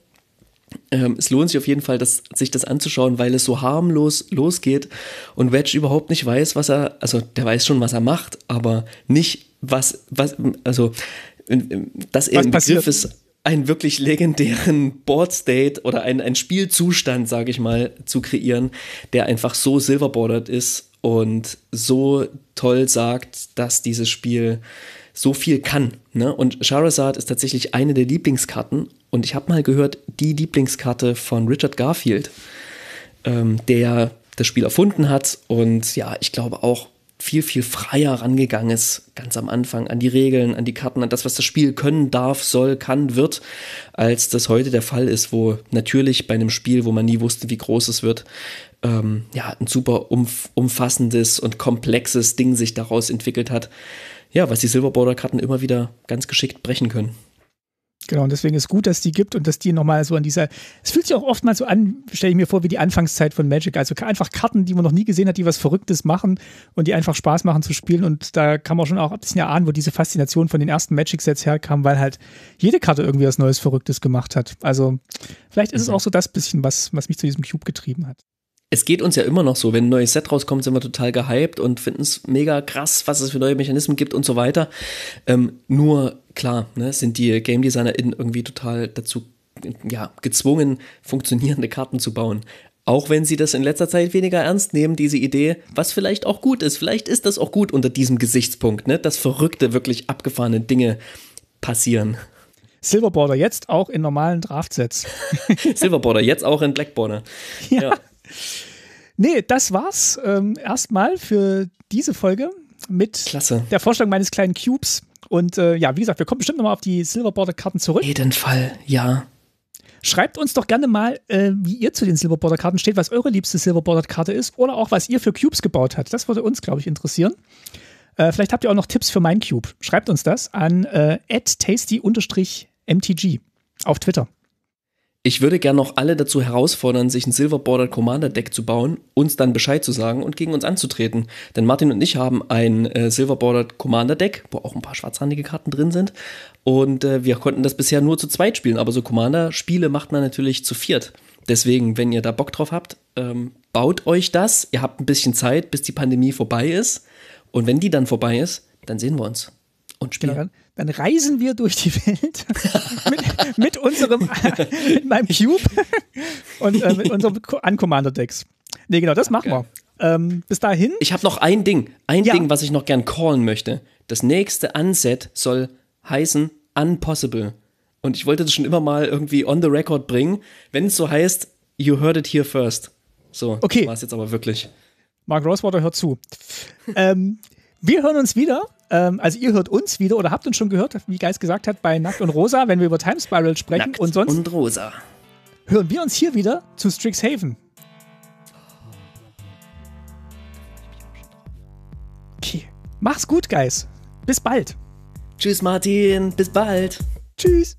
[SPEAKER 1] Ähm, es lohnt sich auf jeden Fall, das, sich das anzuschauen, weil es so harmlos losgeht und Wedge überhaupt nicht weiß, was er, also der weiß schon, was er macht, aber nicht was, was, also ähm, das im Begriff ist, einen wirklich legendären Board State oder einen, einen Spielzustand, sage ich mal, zu kreieren, der einfach so silverboarded ist und so toll sagt, dass dieses Spiel so viel kann. Ne? Und Charizard ist tatsächlich eine der Lieblingskarten. Und ich habe mal gehört, die Lieblingskarte von Richard Garfield, ähm, der das Spiel erfunden hat. Und ja, ich glaube auch viel, viel freier rangegangen ist, ganz am Anfang, an die Regeln, an die Karten, an das, was das Spiel können darf, soll, kann, wird, als das heute der Fall ist, wo natürlich bei einem Spiel, wo man nie wusste, wie groß es wird, ähm, ja, ein super umf umfassendes und komplexes Ding sich daraus entwickelt hat. Ja, was die Silverborder-Karten immer wieder ganz geschickt brechen können.
[SPEAKER 2] Genau, und deswegen ist gut, dass die gibt und dass die nochmal so an dieser. Es fühlt sich auch oftmals so an, stelle ich mir vor, wie die Anfangszeit von Magic. Also einfach Karten, die man noch nie gesehen hat, die was Verrücktes machen und die einfach Spaß machen zu spielen. Und da kann man schon auch ein bisschen erahnen, wo diese Faszination von den ersten Magic-Sets herkam, weil halt jede Karte irgendwie was Neues, Verrücktes gemacht hat. Also vielleicht ist mhm. es auch so das bisschen, was, was mich zu diesem Cube getrieben hat
[SPEAKER 1] es geht uns ja immer noch so, wenn ein neues Set rauskommt, sind wir total gehypt und finden es mega krass, was es für neue Mechanismen gibt und so weiter. Ähm, nur klar, ne, sind die Game DesignerInnen irgendwie total dazu ja, gezwungen, funktionierende Karten zu bauen. Auch wenn sie das in letzter Zeit weniger ernst nehmen, diese Idee, was vielleicht auch gut ist. Vielleicht ist das auch gut unter diesem Gesichtspunkt, ne, dass verrückte, wirklich abgefahrene Dinge passieren. Silverborder jetzt auch in normalen Draftsets. Silverborder jetzt auch in Blackborder. Ja. ja.
[SPEAKER 2] Nee, das war's ähm, erstmal für diese Folge mit Klasse. der Vorstellung meines kleinen Cubes. Und äh, ja, wie gesagt, wir kommen bestimmt nochmal auf die Silverborder-Karten zurück. Jeden
[SPEAKER 1] Fall, ja.
[SPEAKER 2] Schreibt uns doch gerne mal, äh, wie ihr zu den Silverborder-Karten steht, was eure liebste Silverborder-Karte ist oder auch, was ihr für Cubes gebaut habt. Das würde uns, glaube ich, interessieren. Äh, vielleicht habt ihr auch noch Tipps für mein Cube. Schreibt uns das an äh, tasty-mtg auf Twitter.
[SPEAKER 1] Ich würde gerne noch alle dazu herausfordern, sich ein Silver Bordered Commander Deck zu bauen, uns dann Bescheid zu sagen und gegen uns anzutreten. Denn Martin und ich haben ein äh, Silver Bordered Commander Deck, wo auch ein paar schwarzhandige Karten drin sind. Und äh, wir konnten das bisher nur zu zweit spielen, aber so Commander-Spiele macht man natürlich zu viert. Deswegen, wenn ihr da Bock drauf habt, ähm, baut euch das. Ihr habt ein bisschen Zeit, bis die Pandemie vorbei ist. Und wenn die dann vorbei ist, dann sehen wir uns
[SPEAKER 2] und spielen. Ja dann reisen wir durch die Welt mit, mit unserem, mit meinem Cube und äh, mit unserem Uncommander-Decks.
[SPEAKER 1] Nee, genau, das machen okay. wir. Ähm, bis dahin. Ich habe noch ein Ding, ein ja. Ding, was ich noch gern callen möchte. Das nächste Unset soll heißen Unpossible. Und ich wollte das schon immer mal irgendwie on the record bringen, wenn es so heißt, you heard it here first. So, okay. war es jetzt aber wirklich. Mark Rosewater hört zu. ähm, wir hören uns
[SPEAKER 2] wieder ähm, also ihr hört uns wieder oder habt uns schon gehört, wie Geist gesagt hat, bei Nackt und Rosa, wenn wir über Time Spiral sprechen. Nackt und sonst und Rosa. hören wir uns hier wieder zu Strixhaven.
[SPEAKER 1] Okay. Mach's gut, Guys. Bis bald. Tschüss, Martin. Bis bald. Tschüss.